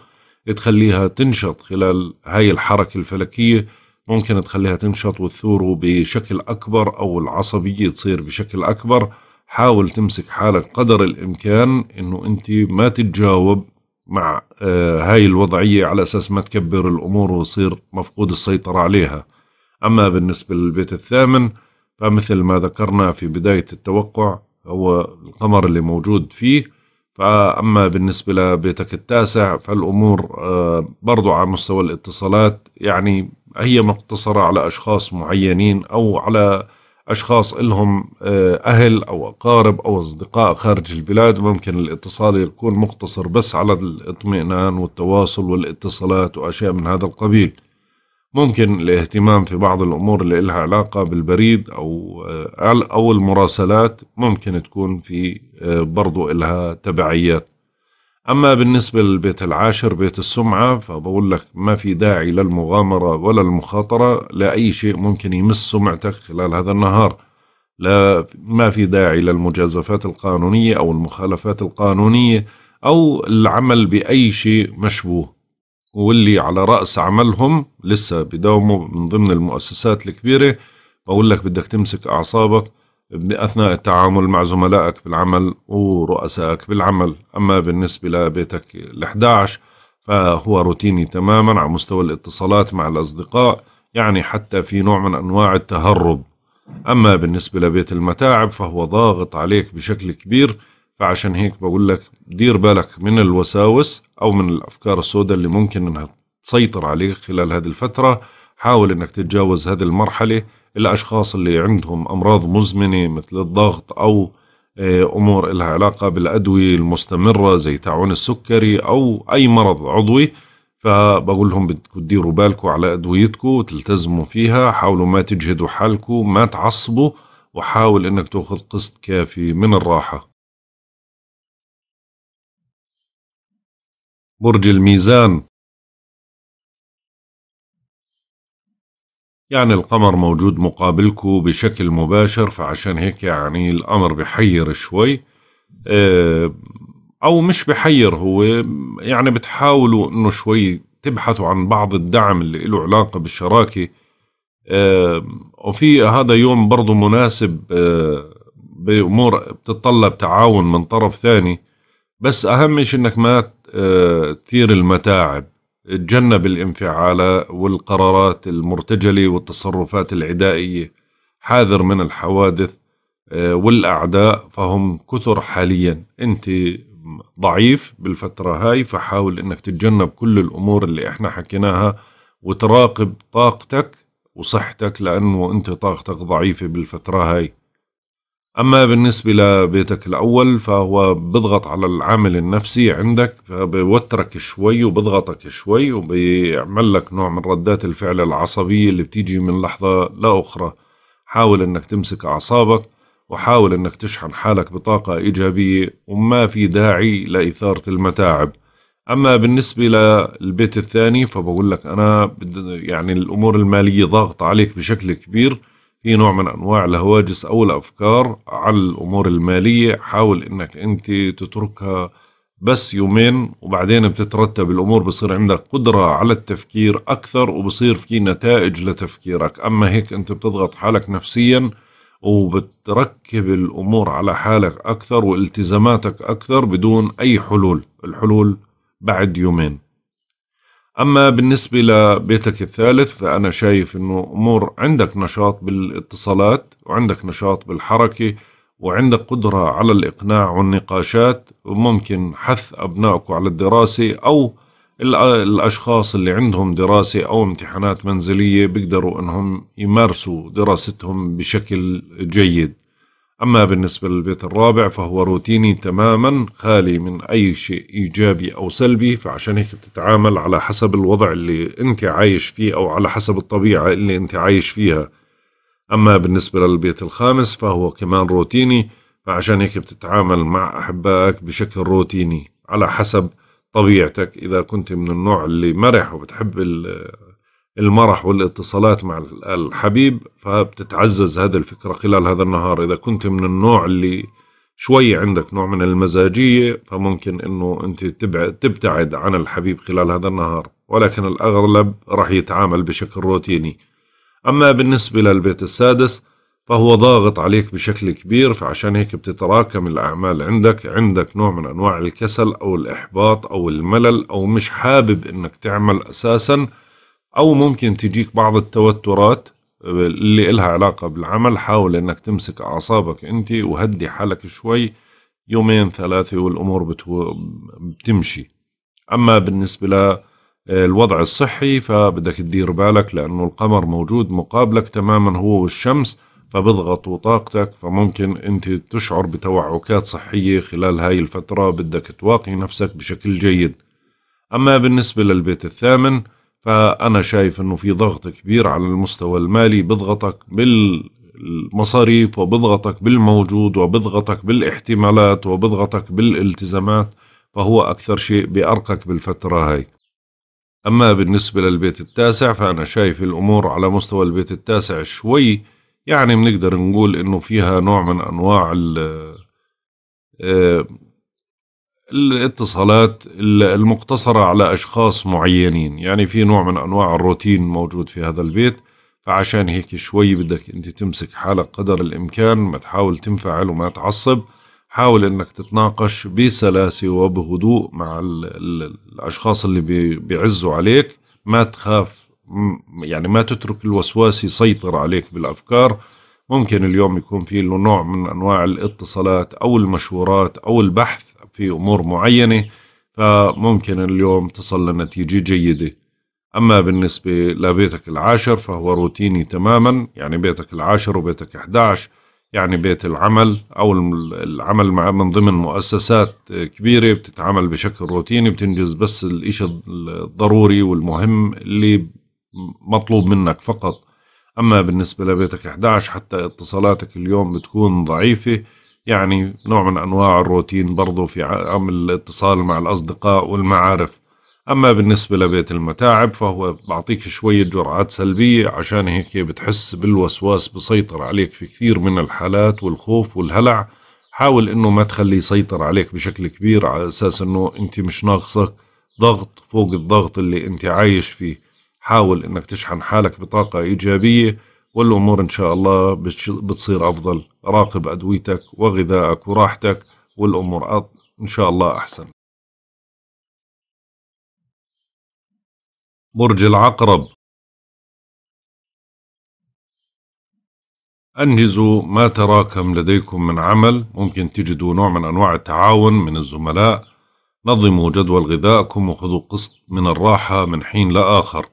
تخليها تنشط خلال هاي الحركة الفلكية ممكن تخليها تنشط وتثور بشكل أكبر أو العصبية تصير بشكل أكبر حاول تمسك حالك قدر الإمكان إنه أنت ما تتجاوب مع آه، هاي الوضعية على أساس ما تكبر الأمور ويصير مفقود السيطرة عليها أما بالنسبة للبيت الثامن فمثل ما ذكرنا في بداية التوقع هو القمر اللي موجود فيه فأما بالنسبة لبيتك التاسع فالأمور آه، برضو على مستوى الاتصالات يعني هي مقتصرة على أشخاص معينين أو على اشخاص لهم آه، اهل او اقارب او اصدقاء خارج البلاد ممكن الاتصال يكون مقتصر بس على الاطمئنان والتواصل والاتصالات واشياء من هذا القبيل ممكن الاهتمام في بعض الامور اللي لها علاقه بالبريد او آه، او المراسلات ممكن تكون في آه، برضو لها تبعيات أما بالنسبة للبيت العاشر بيت السمعة فبقول لك ما في داعي للمغامرة ولا المخاطرة لأي شيء ممكن يمس سمعتك خلال هذا النهار لا ما في داعي للمجازفات القانونية أو المخالفات القانونية أو العمل بأي شيء مشبوه واللي على رأس عملهم لسه بداوموا من ضمن المؤسسات الكبيرة بقول لك بدك تمسك أعصابك أثناء التعامل مع زملائك بالعمل ورؤسائك بالعمل أما بالنسبة لبيتك ال11 فهو روتيني تماما على مستوى الاتصالات مع الأصدقاء يعني حتى في نوع من أنواع التهرب أما بالنسبة لبيت المتاعب فهو ضاغط عليك بشكل كبير فعشان هيك بقول لك دير بالك من الوساوس أو من الأفكار السوداء اللي ممكن أنها تسيطر عليك خلال هذه الفترة حاول أنك تتجاوز هذه المرحلة الأشخاص اللي عندهم أمراض مزمنة مثل الضغط أو آه، أمور لها علاقة بالأدوية المستمرة زي تعون السكري أو أي مرض عضوي فبقول لهم بدكم تديروا بالكم على أدويتكم وتلتزموا فيها حاولوا ما تجهدوا حالكم ما تعصبوا وحاول أنك تأخذ قسط كافي من الراحة برج الميزان يعني القمر موجود مقابلكم بشكل مباشر فعشان هيك يعني الأمر بحير شوي آه، أو مش بحير هو يعني بتحاولوا أنه شوي تبحثوا عن بعض الدعم اللي له علاقة بالشراكة آه، وفي هذا يوم برضو مناسب آه، بأمور بتتطلب تعاون من طرف ثاني بس أهم شيء أنك ما تثير المتاعب تجنب الانفعال والقرارات المرتجلة والتصرفات العدائية حاذر من الحوادث آه، والأعداء فهم كثر حاليا أنت ضعيف بالفترة هاي فحاول أنك تتجنب كل الأمور اللي إحنا حكيناها وتراقب طاقتك وصحتك لأنه أنت طاقتك ضعيفة بالفترة هاي أما بالنسبة لبيتك الأول فهو بضغط على العامل النفسي عندك فبيوترك شوي وبضغطك شوي وبيعمل لك نوع من ردات الفعل العصبية اللي بتيجي من لحظة لأخرى حاول أنك تمسك أعصابك وحاول أنك تشحن حالك بطاقة إيجابية وما في داعي لإثارة المتاعب أما بالنسبة للبيت الثاني فبقول لك أنا يعني الأمور المالية ضاغطة عليك بشكل كبير في نوع من انواع الهواجس او الافكار على الامور الماليه حاول انك انت تتركها بس يومين وبعدين بتترتب الامور بصير عندك قدره على التفكير اكثر وبصير في نتائج لتفكيرك اما هيك انت بتضغط حالك نفسيا وبتركب الامور على حالك اكثر والتزاماتك اكثر بدون اي حلول الحلول بعد يومين أما بالنسبة لبيتك الثالث فأنا شايف أنه أمور عندك نشاط بالاتصالات وعندك نشاط بالحركة وعندك قدرة على الإقناع والنقاشات وممكن حث أبنائك على الدراسة أو الأشخاص اللي عندهم دراسة أو امتحانات منزلية بيقدروا أنهم يمارسوا دراستهم بشكل جيد أما بالنسبة للبيت الرابع فهو روتيني تماما خالي من أي شيء إيجابي أو سلبي فعشان هيك بتتعامل على حسب الوضع اللي أنت عايش فيه أو على حسب الطبيعة اللي أنت عايش فيها أما بالنسبة للبيت الخامس فهو كمان روتيني فعشان هيك بتتعامل مع أحبائك بشكل روتيني على حسب طبيعتك إذا كنت من النوع اللي مرح وبتحب المرح والاتصالات مع الحبيب فبتتعزز هذه الفكرة خلال هذا النهار إذا كنت من النوع اللي شوي عندك نوع من المزاجية فممكن أنه أنت تبتعد عن الحبيب خلال هذا النهار ولكن الأغلب راح يتعامل بشكل روتيني أما بالنسبة للبيت السادس فهو ضاغط عليك بشكل كبير فعشان هيك بتتراكم الأعمال عندك عندك نوع من أنواع الكسل أو الإحباط أو الملل أو مش حابب أنك تعمل أساساً أو ممكن تجيك بعض التوترات آه، اللي إلها علاقة بالعمل حاول أنك تمسك أعصابك أنت وهدي حالك شوي يومين ثلاثة والأمور بتو... بتمشي أما بالنسبة للوضع آه، الصحي فبدك تدير بالك لأنه القمر موجود مقابلك تماما هو والشمس فبضغطوا طاقتك فممكن أنت تشعر بتوعكات صحية خلال هاي الفترة بدك تواقي نفسك بشكل جيد أما بالنسبة للبيت الثامن فأنا شايف أنه في ضغط كبير على المستوى المالي بضغطك بالمصاريف وبضغطك بالموجود وبضغطك بالاحتمالات وبضغطك بالالتزامات فهو أكثر شيء بأرقك بالفترة هاي أما بالنسبة للبيت التاسع فأنا شايف الأمور على مستوى البيت التاسع شوي يعني بنقدر نقول إنه فيها نوع من أنواع آه، الاتصالات المقتصرة على أشخاص معينين يعني في نوع من أنواع الروتين موجود في هذا البيت فعشان هيك شوي بدك أنت تمسك حالك قدر الإمكان ما تحاول تنفعل وما تعصب حاول أنك تتناقش بسلاسة وبهدوء مع الـ الـ الأشخاص اللي بيعزوا عليك ما تخاف يعني ما تترك الوسواس يسيطر عليك بالأفكار ممكن اليوم يكون في نوع من أنواع الاتصالات أو المشورات أو البحث في أمور معينة فممكن اليوم تصل لنتيجة جيدة أما بالنسبة لبيتك العاشر فهو روتيني تماما يعني بيتك العاشر وبيتك 11 يعني بيت العمل أو العمل مع من ضمن مؤسسات كبيرة بتتعامل بشكل روتيني بتنجز بس الإشي الضروري والمهم اللي مطلوب منك فقط أما بالنسبة لبيتك 11 حتى اتصالاتك اليوم بتكون ضعيفة يعني نوع من أنواع الروتين برضو في عمل الاتصال مع الأصدقاء والمعارف أما بالنسبة لبيت المتاعب فهو بعطيك شوية جرعات سلبية عشان هيك بتحس بالوسواس بسيطر عليك في كثير من الحالات والخوف والهلع حاول انه ما تخليه يسيطر عليك بشكل كبير على اساس انه انت مش ناقصك ضغط فوق الضغط اللي انت عايش فيه حاول انك تشحن حالك بطاقة ايجابية والأمور إن شاء الله بتصير أفضل راقب أدويتك وغذائك وراحتك والأمور إن شاء الله أحسن برج العقرب أنجزوا ما تراكم لديكم من عمل ممكن تجدوا نوع من أنواع التعاون من الزملاء نظموا جدول غذائكم وخذوا قسط من الراحة من حين لآخر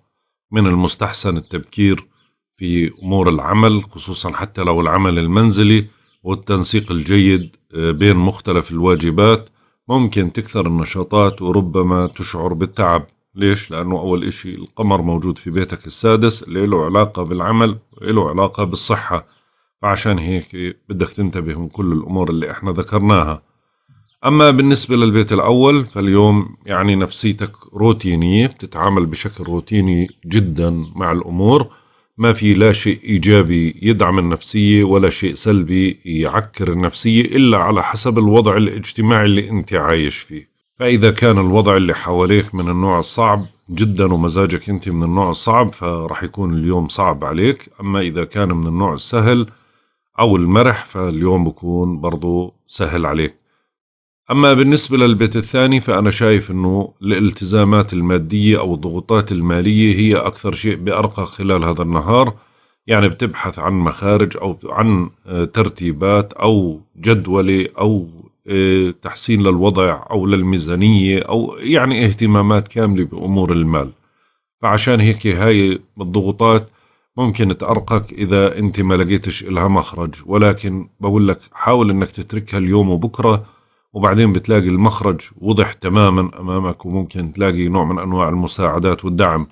من المستحسن التبكير في أمور العمل خصوصا حتى لو العمل المنزلي والتنسيق الجيد آه، بين مختلف الواجبات ممكن تكثر النشاطات وربما تشعر بالتعب ليش؟ لأنه أول إشي القمر موجود في بيتك السادس اللي له علاقة بالعمل وله علاقة بالصحة فعشان هيك بدك تنتبه من كل الأمور اللي إحنا ذكرناها أما بالنسبة للبيت الأول فاليوم يعني نفسيتك روتينية بتتعامل بشكل روتيني جدا مع الأمور ما في لا شيء إيجابي يدعم النفسية ولا شيء سلبي يعكر النفسية إلا على حسب الوضع الاجتماعي اللي أنت عايش فيه فإذا كان الوضع اللي حواليك من النوع الصعب جدا ومزاجك أنت من النوع الصعب فرح يكون اليوم صعب عليك أما إذا كان من النوع السهل أو المرح فاليوم بكون برضو سهل عليك أما بالنسبة للبيت الثاني فأنا شايف أنه الالتزامات المادية أو الضغوطات المالية هي أكثر شيء بأرقى خلال هذا النهار يعني بتبحث عن مخارج أو عن آه، ترتيبات أو جدولة أو آه، تحسين للوضع أو للميزانية أو يعني اهتمامات كاملة بأمور المال فعشان هيك هاي الضغوطات ممكن تأرقك إذا أنت ما لقيتش إلها مخرج ولكن بقول لك حاول أنك تتركها اليوم وبكرة وبعدين بتلاقي المخرج وضح تماما أمامك وممكن تلاقي نوع من أنواع المساعدات والدعم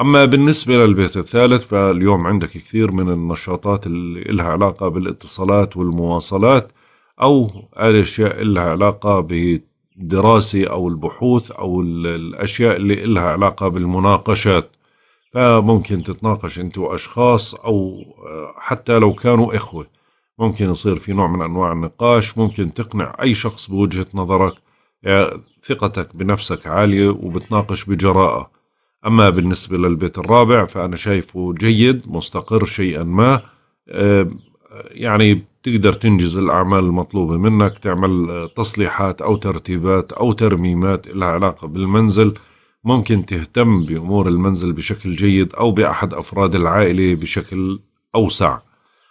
أما بالنسبة للبيت الثالث فاليوم عندك كثير من النشاطات اللي لها علاقة بالاتصالات والمواصلات أو الأشياء اللي لها علاقة بالدراسة أو البحوث أو الأشياء اللي لها علاقة بالمناقشات فممكن تتناقش أنت وأشخاص أو آه، حتى لو كانوا إخوة ممكن يصير في نوع من أنواع النقاش ممكن تقنع أي شخص بوجهة نظرك ثقتك بنفسك عالية وبتناقش بجراءة أما بالنسبة للبيت الرابع فأنا شايفه جيد مستقر شيئا ما آه، يعني تقدر تنجز الأعمال المطلوبة منك تعمل تصليحات أو ترتيبات أو ترميمات لها علاقة بالمنزل ممكن تهتم بأمور المنزل بشكل جيد أو بأحد أفراد العائلة بشكل أوسع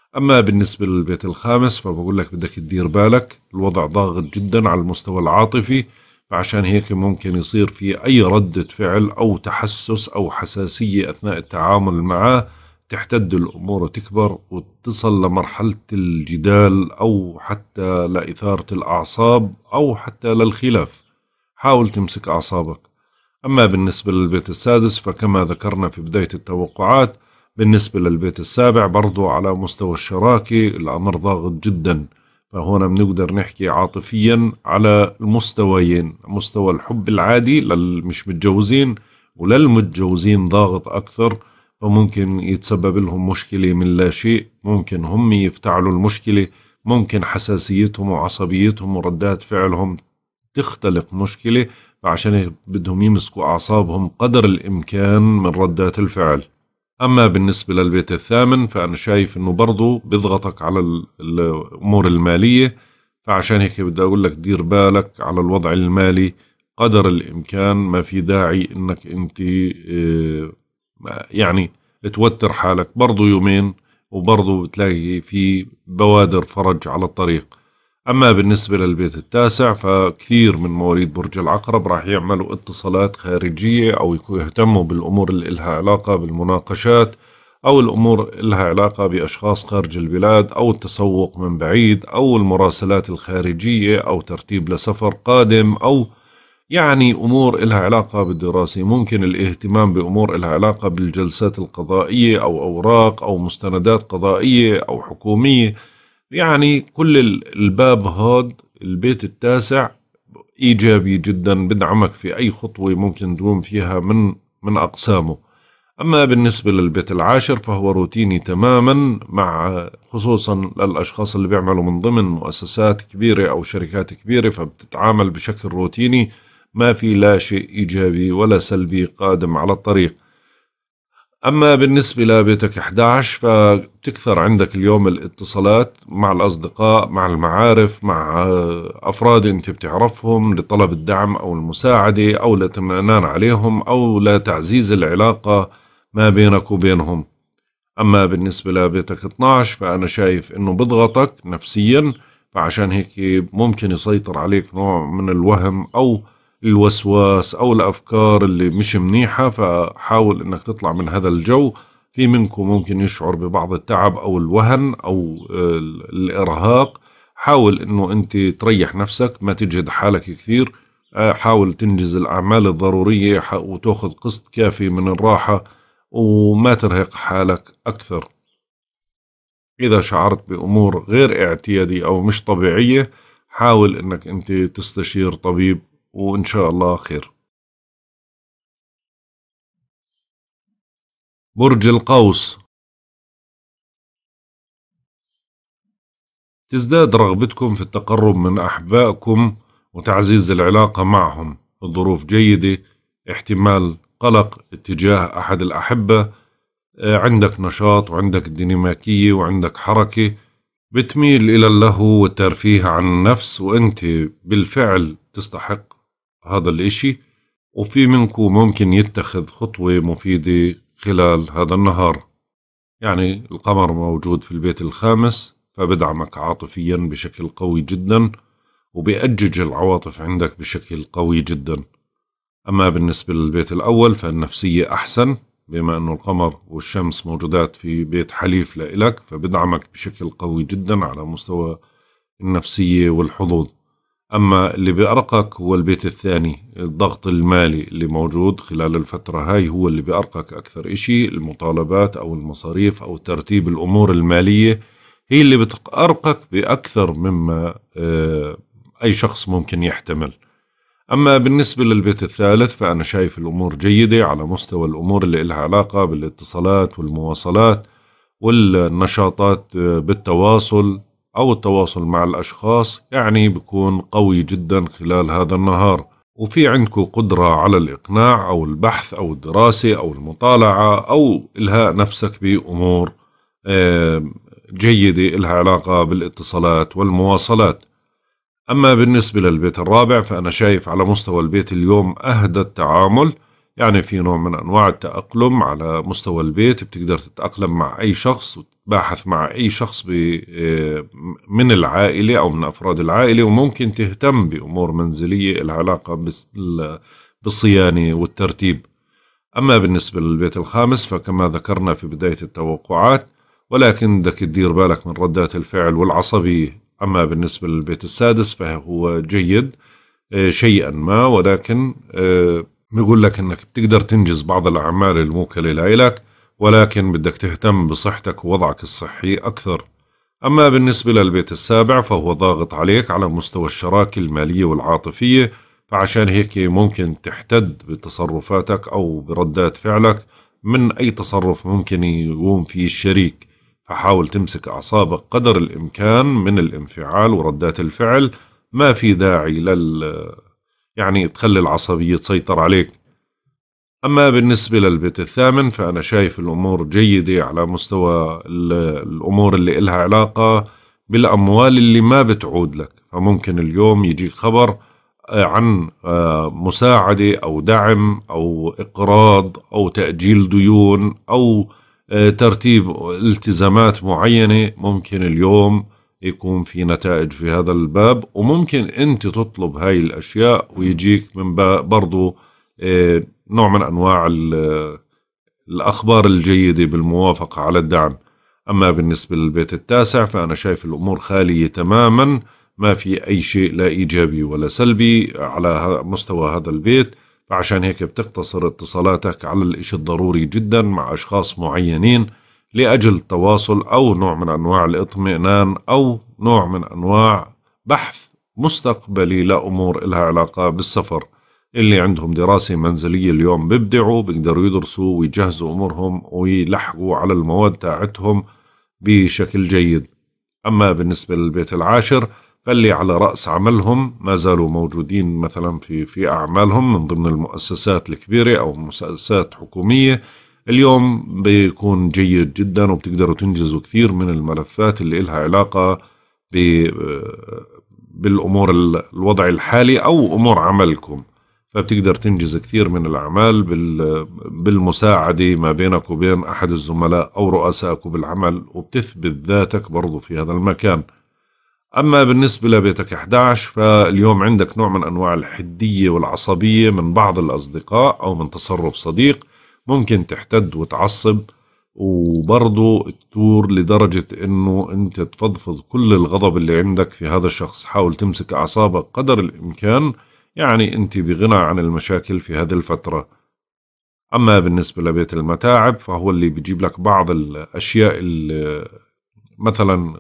أما بالنسبة للبيت الخامس فبقول لك بدك تدير بالك الوضع ضاغط جدا على المستوى العاطفي فعشان هيك ممكن يصير في أي ردة فعل أو تحسس أو حساسية أثناء التعامل معه تحتد الأمور وتكبر وتصل لمرحلة الجدال أو حتى لإثارة الأعصاب أو حتى للخلاف حاول تمسك أعصابك أما بالنسبة للبيت السادس فكما ذكرنا في بداية التوقعات بالنسبة للبيت السابع برضو على مستوى الشراكة الأمر ضاغط جدا فهون بنقدر نحكي عاطفيا على المستويين مستوى الحب العادي للمش متجوزين وللمتجوزين ضاغط أكثر فممكن يتسبب لهم مشكلة من لا شيء ممكن هم يفتعلوا المشكلة ممكن حساسيتهم وعصبيتهم وردات فعلهم تختلق مشكلة فعشان بدهم يمسكوا أعصابهم قدر الإمكان من ردات الفعل أما بالنسبة للبيت الثامن فأنا شايف أنه برضه بيضغطك على الأمور المالية فعشان هيك بدي أقول لك دير بالك على الوضع المالي قدر الإمكان ما في داعي أنك أنت آه، يعني توتر حالك برضه يومين وبرضه بتلاقي في بوادر فرج على الطريق أما بالنسبة للبيت التاسع فكثير من مواليد برج العقرب راح يعملوا اتصالات خارجية أو يهتموا بالأمور اللي إلها علاقة بالمناقشات أو الأمور إلها علاقة بأشخاص خارج البلاد أو التسوق من بعيد أو المراسلات الخارجية أو ترتيب لسفر قادم أو يعني أمور إلها علاقة بالدراسة ممكن الاهتمام بأمور إلها علاقة بالجلسات القضائية أو أوراق أو مستندات قضائية أو حكومية يعني كل الباب هاد البيت التاسع ايجابي جدا بدعمك في اي خطوه ممكن تقوم فيها من من اقسامه اما بالنسبه للبيت العاشر فهو روتيني تماما مع خصوصا للاشخاص اللي بيعملوا من ضمن مؤسسات كبيره او شركات كبيره فبتتعامل بشكل روتيني ما في لا شيء ايجابي ولا سلبي قادم على الطريق أما بالنسبة لبيتك 11 فبتكثر عندك اليوم الاتصالات مع الأصدقاء مع المعارف مع آه، أفراد أنت بتعرفهم لطلب الدعم أو المساعدة أو الاطمئنان عليهم أو لتعزيز العلاقة ما بينك وبينهم أما بالنسبة لبيتك 12 فأنا شايف أنه بضغطك نفسيا فعشان هيك ممكن يسيطر عليك نوع من الوهم أو الوسواس أو الأفكار اللي مش منيحة فحاول أنك تطلع من هذا الجو في منكم ممكن يشعر ببعض التعب أو الوهن أو الإرهاق حاول أنه أنت تريح نفسك ما تجهد حالك كثير حاول تنجز الأعمال الضرورية وتأخذ قسط كافي من الراحة وما ترهق حالك أكثر إذا شعرت بأمور غير اعتيادية أو مش طبيعية حاول أنك أنت تستشير طبيب وإن شاء الله خير برج القوس تزداد رغبتكم في التقرب من أحبائكم وتعزيز العلاقة معهم الظروف جيدة احتمال قلق اتجاه أحد الأحبة آه، عندك نشاط وعندك ديناميكية وعندك حركة بتميل إلى اللهو والترفيه عن النفس وأنت بالفعل تستحق هذا الإشي وفي منكم ممكن يتخذ خطوة مفيدة خلال هذا النهار يعني القمر موجود في البيت الخامس فبدعمك عاطفيا بشكل قوي جدا وبأجج العواطف عندك بشكل قوي جدا أما بالنسبة للبيت الأول فالنفسية أحسن بما أنه القمر والشمس موجودات في بيت حليف لإلك فبدعمك بشكل قوي جدا على مستوى النفسية والحظوظ أما اللي بيأرقك هو البيت الثاني الضغط المالي اللي موجود خلال الفترة هاي هو اللي بيأرقك أكثر إشي المطالبات أو المصاريف أو ترتيب الأمور المالية هي اللي بتأرقك بأكثر مما آه، أي شخص ممكن يحتمل أما بالنسبة للبيت الثالث فأنا شايف الأمور جيدة على مستوى الأمور اللي إلها علاقة بالاتصالات والمواصلات والنشاطات آه، بالتواصل أو التواصل مع الأشخاص يعني بكون قوي جدا خلال هذا النهار وفي عندكم قدرة على الإقناع أو البحث أو الدراسة أو المطالعة أو إلهاء نفسك بأمور جيدة إلها علاقة بالاتصالات والمواصلات أما بالنسبة للبيت الرابع فأنا شايف على مستوى البيت اليوم أهدى التعامل يعني في نوع من أنواع التأقلم على مستوى البيت بتقدر تتأقلم مع أي شخص وتتباحث مع أي شخص آه، من العائلة أو من أفراد العائلة وممكن تهتم بأمور منزلية العلاقة بالصيانة والترتيب أما بالنسبة للبيت الخامس فكما ذكرنا في بداية التوقعات ولكن بدك تدير بالك من ردات الفعل والعصبية أما بالنسبة للبيت السادس فهو جيد آه، شيئا ما ولكن آه، بيقول لك انك بتقدر تنجز بعض الاعمال الموكله لإلك ولكن بدك تهتم بصحتك ووضعك الصحي اكثر اما بالنسبه للبيت السابع فهو ضاغط عليك على مستوى الشراكه الماليه والعاطفيه فعشان هيك ممكن تحتد بتصرفاتك او بردات فعلك من اي تصرف ممكن يقوم فيه الشريك فحاول تمسك اعصابك قدر الامكان من الانفعال وردات الفعل ما في داعي لل يعني تخلي العصبية تسيطر عليك أما بالنسبة للبيت الثامن فأنا شايف الأمور جيدة على مستوى الأمور اللي إلها علاقة بالأموال اللي ما بتعود لك فممكن اليوم يجيك خبر آه، عن آه، مساعدة أو دعم أو إقراض أو تأجيل ديون أو آه، ترتيب التزامات معينة ممكن اليوم يكون في نتائج في هذا الباب وممكن انت تطلب هاي الاشياء ويجيك من برضو آه، نوع من انواع الاخبار الجيده بالموافقه على الدعم اما بالنسبه للبيت التاسع فانا شايف الامور خاليه تماما ما في اي شيء لا ايجابي ولا سلبي على مستوى هذا البيت فعشان هيك بتقتصر اتصالاتك على الإشي الضروري جدا مع اشخاص معينين لأجل التواصل أو نوع من أنواع الإطمئنان أو نوع من أنواع بحث مستقبلي لأمور إلها علاقة بالسفر اللي عندهم دراسة منزلية اليوم بيبدعوا بيقدروا يدرسوا ويجهزوا أمورهم ويلحقوا على المواد تاعتهم بشكل جيد أما بالنسبة للبيت العاشر فاللي على رأس عملهم ما زالوا موجودين مثلا في في أعمالهم من ضمن المؤسسات الكبيرة أو مؤسسات حكومية اليوم بيكون جيد جدا وبتقدروا تنجزوا كثير من الملفات اللي إلها علاقة بالأمور الوضع الحالي أو أمور عملكم فبتقدر تنجز كثير من الأعمال بالمساعدة ما بينك وبين أحد الزملاء أو رؤسائك بالعمل وبتثبت ذاتك برضو في هذا المكان أما بالنسبة لبيتك 11 فاليوم عندك نوع من أنواع الحدية والعصبية من بعض الأصدقاء أو من تصرف صديق ممكن تحتد وتعصب وبرضه تدور لدرجة انه انت تفضفض كل الغضب اللي عندك في هذا الشخص حاول تمسك اعصابك قدر الامكان يعني انت بغنى عن المشاكل في هذه الفترة اما بالنسبة لبيت المتاعب فهو اللي بيجيب لك بعض الاشياء مثلا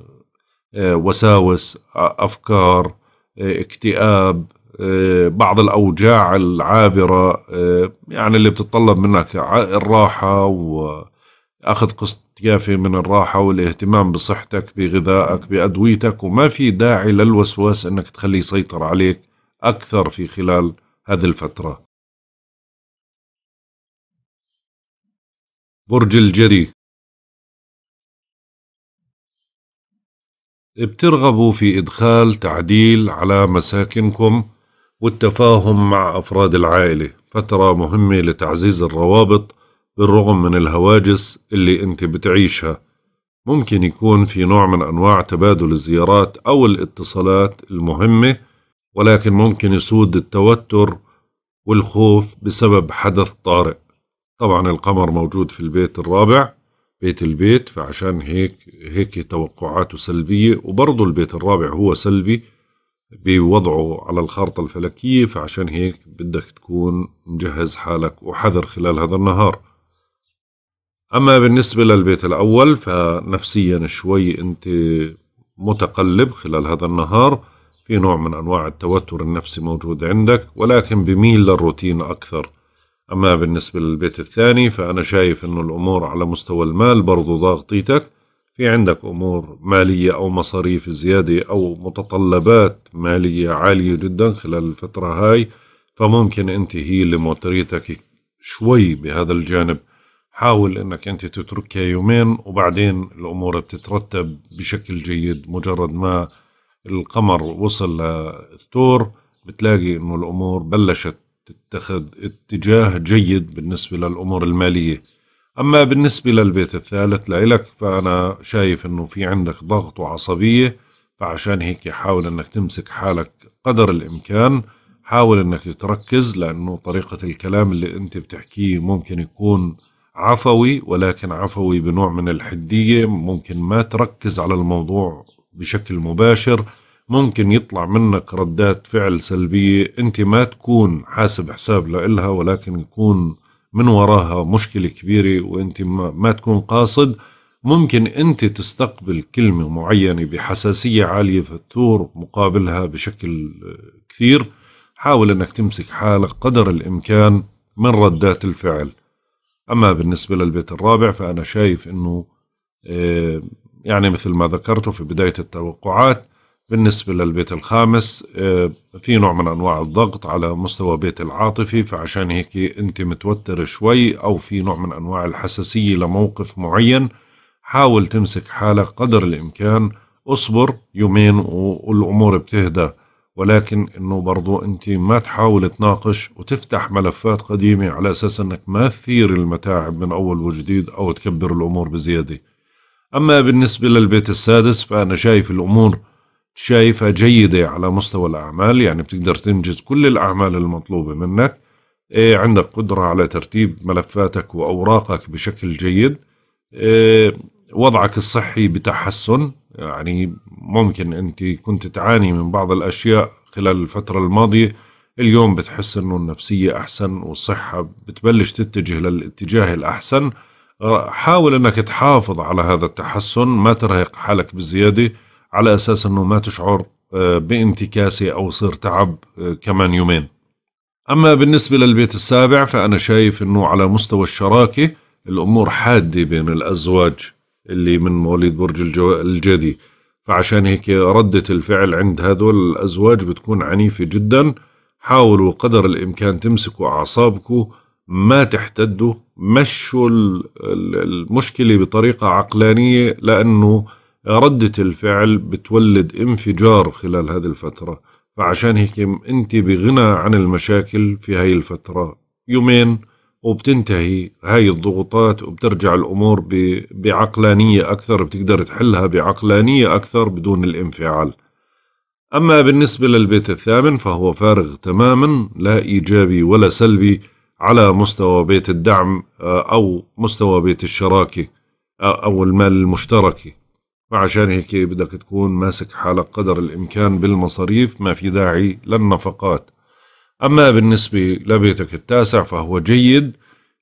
آه، وساوس آه، افكار آه، اكتئاب آه، بعض الاوجاع العابره آه، يعني اللي بتتطلب منك الراحه واخذ قسط كافي من الراحه والاهتمام بصحتك بغذائك بادويتك وما في داعي للوسواس انك تخليه يسيطر عليك اكثر في خلال هذه الفتره برج الجدي بترغبوا في إدخال تعديل على مساكنكم والتفاهم مع أفراد العائلة فترة مهمة لتعزيز الروابط بالرغم من الهواجس اللي أنت بتعيشها ممكن يكون في نوع من أنواع تبادل الزيارات أو الاتصالات المهمة ولكن ممكن يسود التوتر والخوف بسبب حدث طارئ طبعا القمر موجود في البيت الرابع بيت البيت فعشان هيك هيك توقعاته سلبية وبرضه البيت الرابع هو سلبي بوضعه على الخارطة الفلكية فعشان هيك بدك تكون مجهز حالك وحذر خلال هذا النهار أما بالنسبة للبيت الأول فنفسيا شوي أنت متقلب خلال هذا النهار في نوع من أنواع التوتر النفسي موجود عندك ولكن بميل للروتين أكثر أما بالنسبة للبيت الثاني فأنا شايف أنه الأمور على مستوى المال برضو ضاغطيتك في عندك امور ماليه او مصاريف زياده او متطلبات ماليه عاليه جدا خلال الفتره هاي فممكن انت هي اللي موتريتك شوي بهذا الجانب حاول انك انت تتركها يومين وبعدين الامور بتترتب بشكل جيد مجرد ما القمر وصل للثور بتلاقي انه الامور بلشت تتخذ اتجاه جيد بالنسبه للامور الماليه أما بالنسبة للبيت الثالث لإلك فأنا شايف أنه في عندك ضغط وعصبية فعشان هيك حاول أنك تمسك حالك قدر الإمكان حاول أنك تركز لأنه طريقة الكلام اللي أنت بتحكيه ممكن يكون عفوي ولكن عفوي بنوع من الحدية ممكن ما تركز على الموضوع بشكل مباشر ممكن يطلع منك ردات فعل سلبية أنت ما تكون حاسب حساب لإلها ولكن يكون من وراها مشكلة كبيرة وانت ما, ما تكون قاصد ممكن انت تستقبل كلمة معينة بحساسية عالية فتثور مقابلها بشكل كثير حاول انك تمسك حالك قدر الامكان من ردات الفعل اما بالنسبة للبيت الرابع فانا شايف انه آه، يعني مثل ما ذكرته في بداية التوقعات بالنسبة للبيت الخامس آه، في نوع من أنواع الضغط على مستوى بيت العاطفي فعشان هيك أنت متوتر شوي أو في نوع من أنواع الحساسية لموقف معين حاول تمسك حالك قدر الإمكان اصبر يومين والأمور بتهدى ولكن انه برضو انت ما تحاول تناقش وتفتح ملفات قديمة على اساس انك ما تثير المتاعب من اول وجديد او تكبر الامور بزيادة اما بالنسبة للبيت السادس فانا شايف الامور شايفها جيدة على مستوى الأعمال يعني بتقدر تنجز كل الأعمال المطلوبة منك إيه عندك قدرة على ترتيب ملفاتك وأوراقك بشكل جيد إيه وضعك الصحي بتحسن يعني ممكن أنت كنت تعاني من بعض الأشياء خلال الفترة الماضية اليوم بتحس أنه النفسية أحسن والصحة بتبلش تتجه للاتجاه الأحسن حاول أنك تحافظ على هذا التحسن ما ترهق حالك بزيادة على أساس أنه ما تشعر آه، بانتكاسة أو يصير تعب آه، كمان يومين أما بالنسبة للبيت السابع فأنا شايف أنه على مستوى الشراكة الأمور حادة بين الأزواج اللي من مواليد برج الجو... الجدي فعشان هيك ردة الفعل عند هذول الأزواج بتكون عنيفة جدا حاولوا قدر الإمكان تمسكوا أعصابكم ما تحتدوا مشوا المشكلة بطريقة عقلانية لأنه ردة الفعل بتولد انفجار خلال هذه الفترة فعشان هيك انت بغنى عن المشاكل في هاي الفترة يومين وبتنتهي هاي الضغوطات وبترجع الأمور بعقلانية أكثر بتقدر تحلها بعقلانية أكثر بدون الانفعال أما بالنسبة للبيت الثامن فهو فارغ تماما لا إيجابي ولا سلبي على مستوى بيت الدعم آه، أو مستوى بيت الشراكة آه، أو المال المشتركة وعشان هيك بدك تكون ماسك حالك قدر الإمكان بالمصاريف ما في داعي للنفقات أما بالنسبة لبيتك التاسع فهو جيد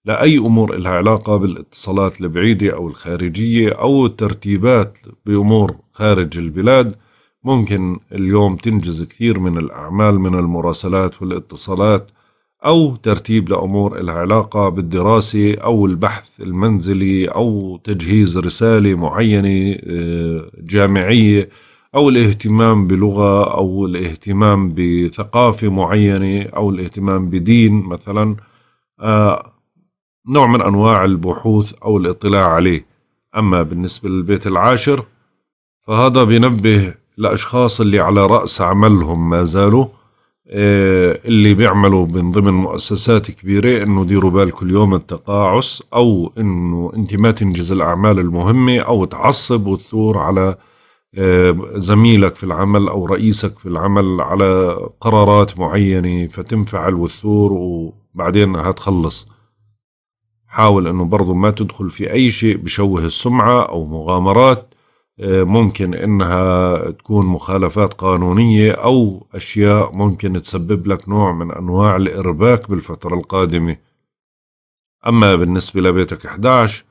لأي أمور لها علاقة بالاتصالات البعيدة أو الخارجية أو الترتيبات بأمور خارج البلاد ممكن اليوم تنجز كثير من الأعمال من المراسلات والاتصالات أو ترتيب لأمور العلاقة بالدراسة أو البحث المنزلي أو تجهيز رسالة معينة آه، جامعية أو الاهتمام بلغة أو الاهتمام بثقافة معينة أو الاهتمام بدين مثلا آه، نوع من أنواع البحوث أو الاطلاع عليه أما بالنسبة للبيت العاشر فهذا بينبه لأشخاص اللي على رأس عملهم ما زالوا آه، اللي بيعملوا من ضمن مؤسسات كبيرة انه ديروا بالكم اليوم التقاعس او انه انت ما تنجز الاعمال المهمة او تعصب وتثور على آه، زميلك في العمل او رئيسك في العمل على قرارات معينة فتنفعل وتثور وبعدين هتخلص حاول انه برضو ما تدخل في اي شيء بشوه السمعة او مغامرات آه، ممكن انها تكون مخالفات قانونيه او اشياء ممكن تسبب لك نوع من انواع الارباك بالفتره القادمه اما بالنسبه لبيتك 11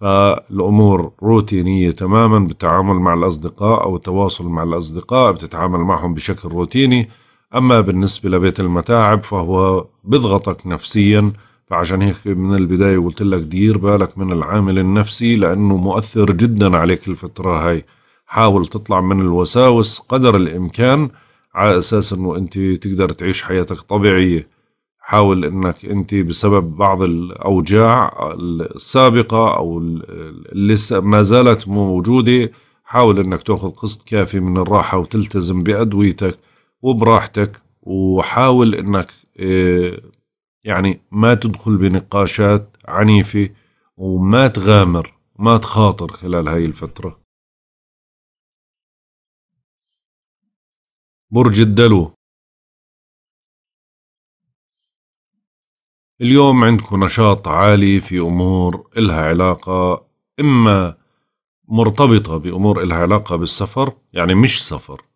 فالامور روتينيه تماما بالتعامل مع الاصدقاء او التواصل مع الاصدقاء بتتعامل معهم بشكل روتيني اما بالنسبه لبيت المتاعب فهو بضغطك نفسيا فعشان هيك من البداية قلت لك دير بالك من العامل النفسي لأنه مؤثر جدا عليك الفترة هاي حاول تطلع من الوساوس قدر الإمكان على أساس أنه أنت تقدر تعيش حياتك طبيعية حاول أنك أنت بسبب بعض الأوجاع السابقة أو اللي ما زالت موجودة حاول أنك تأخذ قسط كافي من الراحة وتلتزم بأدويتك وبراحتك وحاول أنك آه، يعني ما تدخل بنقاشات عنيفة وما تغامر ما تخاطر خلال هاي الفترة برج الدلو اليوم عندكم نشاط عالي في أمور إلها علاقة إما مرتبطة بأمور إلها علاقة بالسفر يعني مش سفر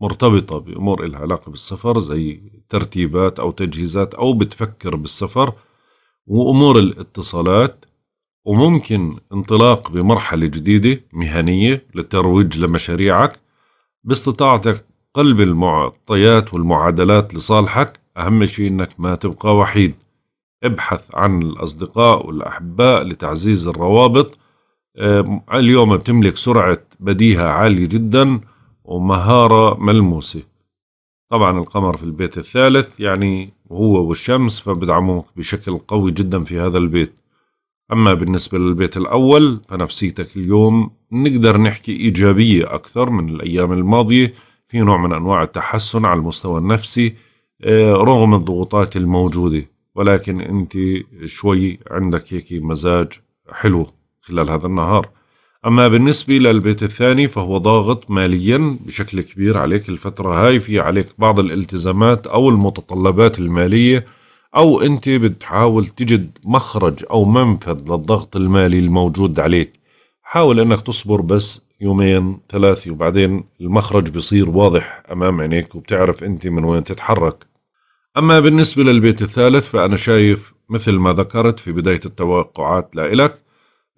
مرتبطة بأمور إلها علاقة بالسفر زي ترتيبات أو تجهيزات أو بتفكر بالسفر وأمور الاتصالات وممكن انطلاق بمرحلة جديدة مهنية للترويج لمشاريعك باستطاعتك قلب المعطيات والمعادلات لصالحك أهم شيء أنك ما تبقى وحيد ابحث عن الأصدقاء والأحباء لتعزيز الروابط آه، اليوم بتملك سرعة بديهة عالية جداً ومهارة ملموسة طبعا القمر في البيت الثالث يعني هو والشمس فبدعموك بشكل قوي جدا في هذا البيت أما بالنسبة للبيت الأول فنفسيتك اليوم نقدر نحكي إيجابية أكثر من الأيام الماضية في نوع من أنواع التحسن على المستوى النفسي آه، رغم الضغوطات الموجودة ولكن أنت شوي عندك هيك مزاج حلو خلال هذا النهار أما بالنسبة للبيت الثاني فهو ضاغط ماليا بشكل كبير عليك الفترة هاي في عليك بعض الالتزامات أو المتطلبات المالية أو أنت بتحاول تجد مخرج أو منفذ للضغط المالي الموجود عليك حاول أنك تصبر بس يومين ثلاثة وبعدين المخرج بصير واضح أمام عينيك وبتعرف أنت من وين تتحرك أما بالنسبة للبيت الثالث فأنا شايف مثل ما ذكرت في بداية التوقعات لإلك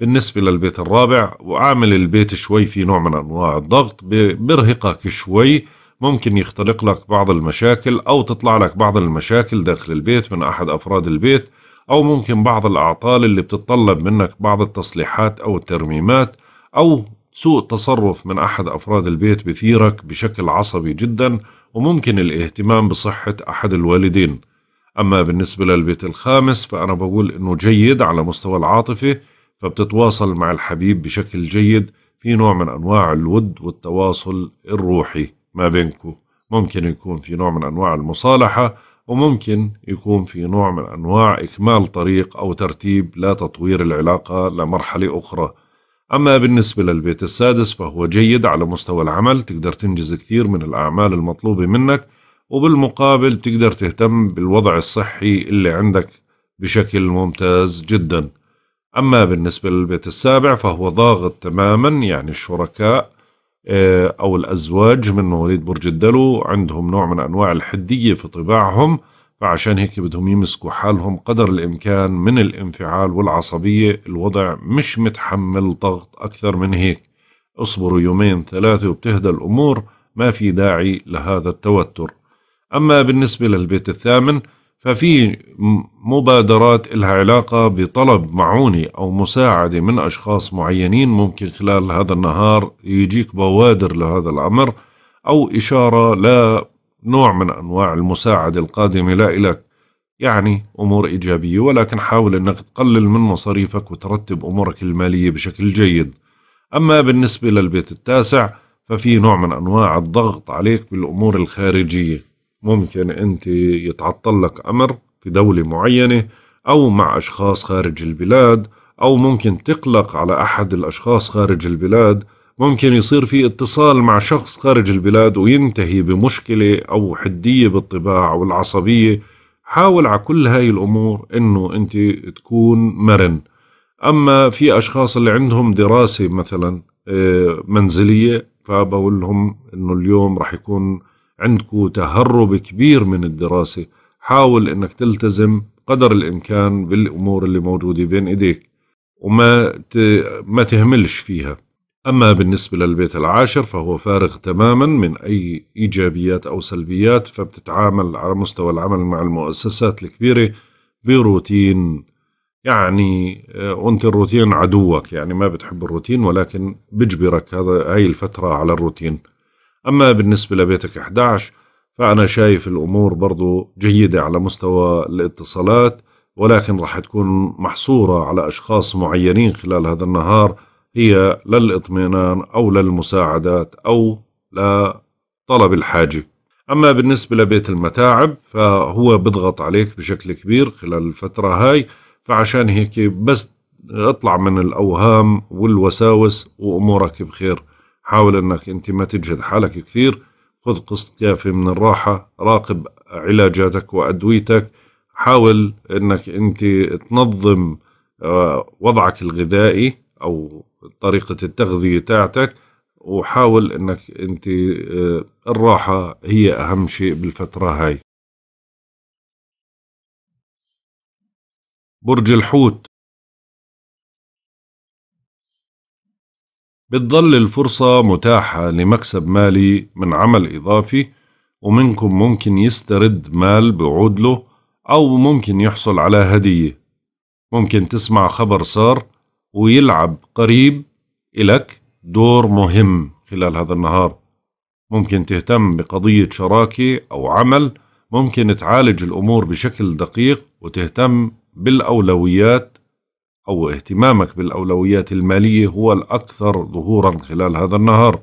بالنسبة للبيت الرابع وعامل البيت شوي في نوع من أنواع الضغط برهقك شوي ممكن يختلق لك بعض المشاكل أو تطلع لك بعض المشاكل داخل البيت من أحد أفراد البيت أو ممكن بعض الأعطال اللي بتتطلب منك بعض التصليحات أو الترميمات أو سوء تصرف من أحد أفراد البيت بثيرك بشكل عصبي جدا وممكن الاهتمام بصحة أحد الوالدين أما بالنسبة للبيت الخامس فأنا بقول أنه جيد على مستوى العاطفة فبتتواصل مع الحبيب بشكل جيد في نوع من أنواع الود والتواصل الروحي ما بينكو ممكن يكون في نوع من أنواع المصالحة وممكن يكون في نوع من أنواع إكمال طريق أو ترتيب لا تطوير العلاقة لمرحلة أخرى أما بالنسبة للبيت السادس فهو جيد على مستوى العمل تقدر تنجز كثير من الأعمال المطلوبة منك وبالمقابل تقدر تهتم بالوضع الصحي اللي عندك بشكل ممتاز جداً أما بالنسبة للبيت السابع فهو ضاغط تماما يعني الشركاء آه، أو الأزواج من مواليد برج الدلو عندهم نوع من أنواع الحدية في طباعهم فعشان هيك بدهم يمسكوا حالهم قدر الإمكان من الانفعال والعصبية الوضع مش متحمل ضغط أكثر من هيك اصبروا يومين ثلاثة وبتهدى الأمور ما في داعي لهذا التوتر أما بالنسبة للبيت الثامن ففي مبادرات لها علاقة بطلب معونة أو مساعدة من أشخاص معينين ممكن خلال هذا النهار يجيك بوادر لهذا الأمر أو إشارة لنوع من أنواع المساعدة القادمة لا يعني أمور إيجابية ولكن حاول أنك تقلل من مصاريفك وترتب أمورك المالية بشكل جيد أما بالنسبة للبيت التاسع ففي نوع من أنواع الضغط عليك بالأمور الخارجية ممكن أنت يتعطل لك أمر في دولة معينة أو مع أشخاص خارج البلاد أو ممكن تقلق على أحد الأشخاص خارج البلاد ممكن يصير في اتصال مع شخص خارج البلاد وينتهي بمشكلة أو حدية بالطباع والعصبية حاول على كل هاي الأمور أنه أنت تكون مرن أما في أشخاص اللي عندهم دراسة مثلا آه، منزلية فبقول لهم أنه اليوم رح يكون عندكو تهرب كبير من الدراسة حاول أنك تلتزم قدر الإمكان بالأمور اللي موجودة بين إيديك وما ما تهملش فيها أما بالنسبة للبيت العاشر فهو فارغ تماما من أي إيجابيات أو سلبيات فبتتعامل على مستوى العمل مع المؤسسات الكبيرة بروتين يعني وانت آه، الروتين عدوك يعني ما بتحب الروتين ولكن بجبرك هذا هاي الفترة على الروتين أما بالنسبة لبيتك 11 فأنا شايف الأمور برضو جيدة على مستوى الاتصالات ولكن راح تكون محصورة على أشخاص معينين خلال هذا النهار هي للإطمئنان أو للمساعدات أو لطلب الحاجة أما بالنسبة لبيت المتاعب فهو بضغط عليك بشكل كبير خلال الفترة هاي فعشان هيك بس اطلع من الأوهام والوساوس وأمورك بخير حاول أنك أنت ما تجهد حالك كثير خذ قسط كافي من الراحة راقب علاجاتك وأدويتك حاول أنك أنت تنظم آه، وضعك الغذائي أو طريقة التغذية تاعتك وحاول أنك أنت آه، الراحة هي أهم شيء بالفترة هاي برج الحوت بتظل الفرصة متاحة لمكسب مالي من عمل إضافي ومنكم ممكن يسترد مال بعود له أو ممكن يحصل على هدية ممكن تسمع خبر صار ويلعب قريب إلك دور مهم خلال هذا النهار ممكن تهتم بقضية شراكة أو عمل ممكن تعالج الأمور بشكل دقيق وتهتم بالأولويات أو اهتمامك بالأولويات المالية هو الأكثر ظهورا خلال هذا النهار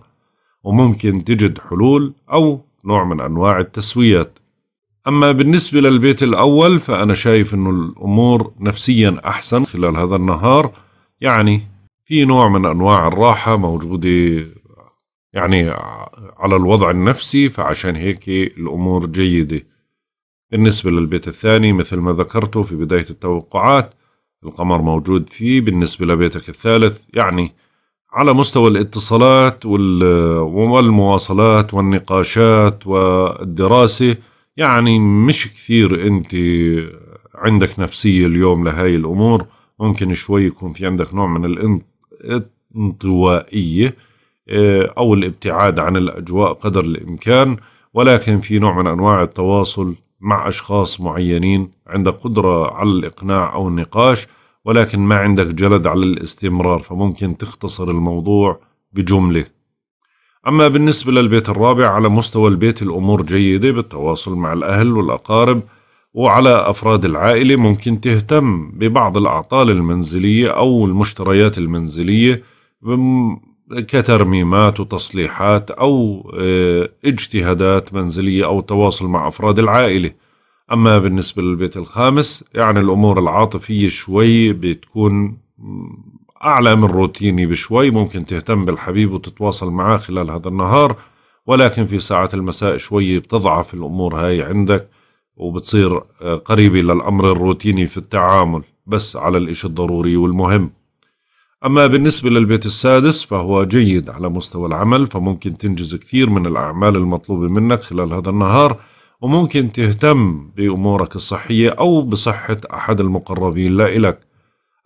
وممكن تجد حلول أو نوع من أنواع التسويات أما بالنسبة للبيت الأول فأنا شايف أنه الأمور نفسيا أحسن خلال هذا النهار يعني في نوع من أنواع الراحة موجودة يعني على الوضع النفسي فعشان هيك الأمور جيدة بالنسبة للبيت الثاني مثل ما ذكرته في بداية التوقعات القمر موجود فيه بالنسبة لبيتك الثالث يعني على مستوى الاتصالات والمواصلات والنقاشات والدراسة يعني مش كثير أنت عندك نفسية اليوم لهاي الأمور ممكن شوي يكون في عندك نوع من الانطوائية آه، أو الابتعاد عن الأجواء قدر الإمكان ولكن في نوع من أنواع التواصل مع أشخاص معينين عندك قدرة على الإقناع أو النقاش ولكن ما عندك جلد على الاستمرار فممكن تختصر الموضوع بجملة أما بالنسبة للبيت الرابع على مستوى البيت الأمور جيدة بالتواصل مع الأهل والأقارب وعلى أفراد العائلة ممكن تهتم ببعض الأعطال المنزلية أو المشتريات المنزلية كترميمات وتصليحات أو آه، اجتهادات منزلية أو تواصل مع أفراد العائلة أما بالنسبة للبيت الخامس يعني الأمور العاطفية شوي بتكون أعلى من روتيني بشوي ممكن تهتم بالحبيب وتتواصل معاه خلال هذا النهار ولكن في ساعات المساء شوي بتضعف الأمور هاي عندك وبتصير آه، قريبة للأمر الروتيني في التعامل بس على الإشي الضروري والمهم أما بالنسبة للبيت السادس فهو جيد على مستوى العمل فممكن تنجز كثير من الأعمال المطلوبة منك خلال هذا النهار وممكن تهتم بأمورك الصحية أو بصحة أحد المقربين لإلك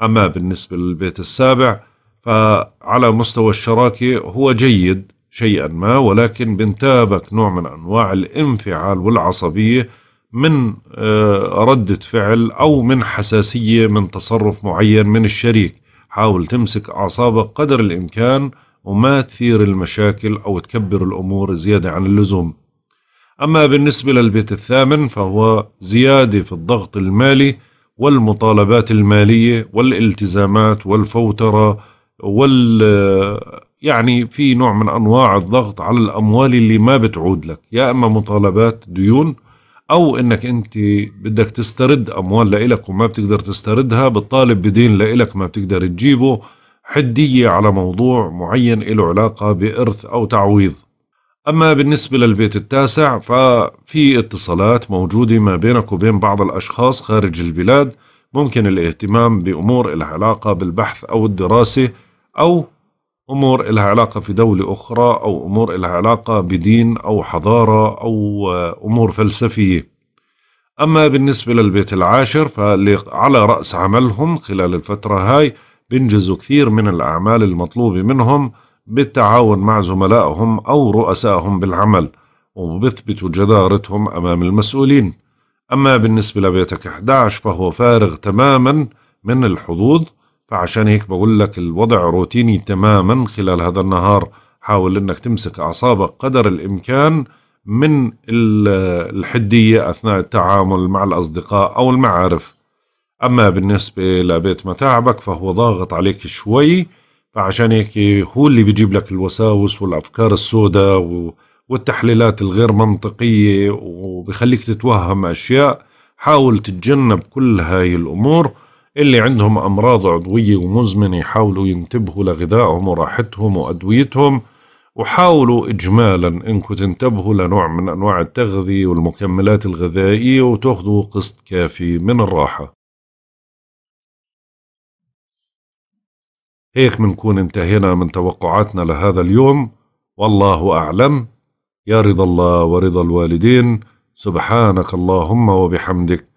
أما بالنسبة للبيت السابع فعلى مستوى الشراكة هو جيد شيئا ما ولكن بنتابك نوع من أنواع الانفعال والعصبية من آه، ردة فعل أو من حساسية من تصرف معين من الشريك حاول تمسك أعصابك قدر الإمكان وما تثير المشاكل أو تكبر الأمور زيادة عن اللزوم أما بالنسبة للبيت الثامن فهو زيادة في الضغط المالي والمطالبات المالية والالتزامات والفوترة وال يعني في نوع من أنواع الضغط على الأموال اللي ما بتعود لك يا أما مطالبات ديون او انك انت بدك تسترد اموال لإلك وما بتقدر تستردها بتطالب بدين لإلك ما بتقدر تجيبه حدية على موضوع معين له علاقة بإرث أو تعويض أما بالنسبة للبيت التاسع ففي اتصالات موجودة ما بينك وبين بعض الأشخاص خارج البلاد ممكن الاهتمام بأمور العلاقة بالبحث أو الدراسة أو أمور إلها علاقة في دولة أخرى أو أمور إلها علاقة بدين أو حضارة أو آه، أمور فلسفية أما بالنسبة للبيت العاشر فعلى رأس عملهم خلال الفترة هاي بينجزوا كثير من الأعمال المطلوبة منهم بالتعاون مع زملائهم أو رؤسائهم بالعمل وبثبتوا جدارتهم أمام المسؤولين أما بالنسبة لبيتك 11 فهو فارغ تماما من الحظوظ فعشان هيك بقول لك الوضع روتيني تماما خلال هذا النهار حاول انك تمسك اعصابك قدر الامكان من الحديه اثناء التعامل مع الاصدقاء او المعارف اما بالنسبه لبيت متاعبك فهو ضاغط عليك شوي فعشان هيك هو اللي بيجيب لك الوساوس والافكار السوداء والتحليلات الغير منطقيه وبخليك تتوهم اشياء حاول تتجنب كل هاي الامور اللي عندهم أمراض عضوية ومزمنة يحاولوا ينتبهوا لغذائهم وراحتهم وأدويتهم وحاولوا إجمالا إنكم تنتبهوا لنوع من أنواع التغذية والمكملات الغذائية وتاخذوا قسط كافي من الراحة هيك منكون انتهينا من توقعاتنا لهذا اليوم والله أعلم يا رضا الله ورضا الوالدين سبحانك اللهم وبحمدك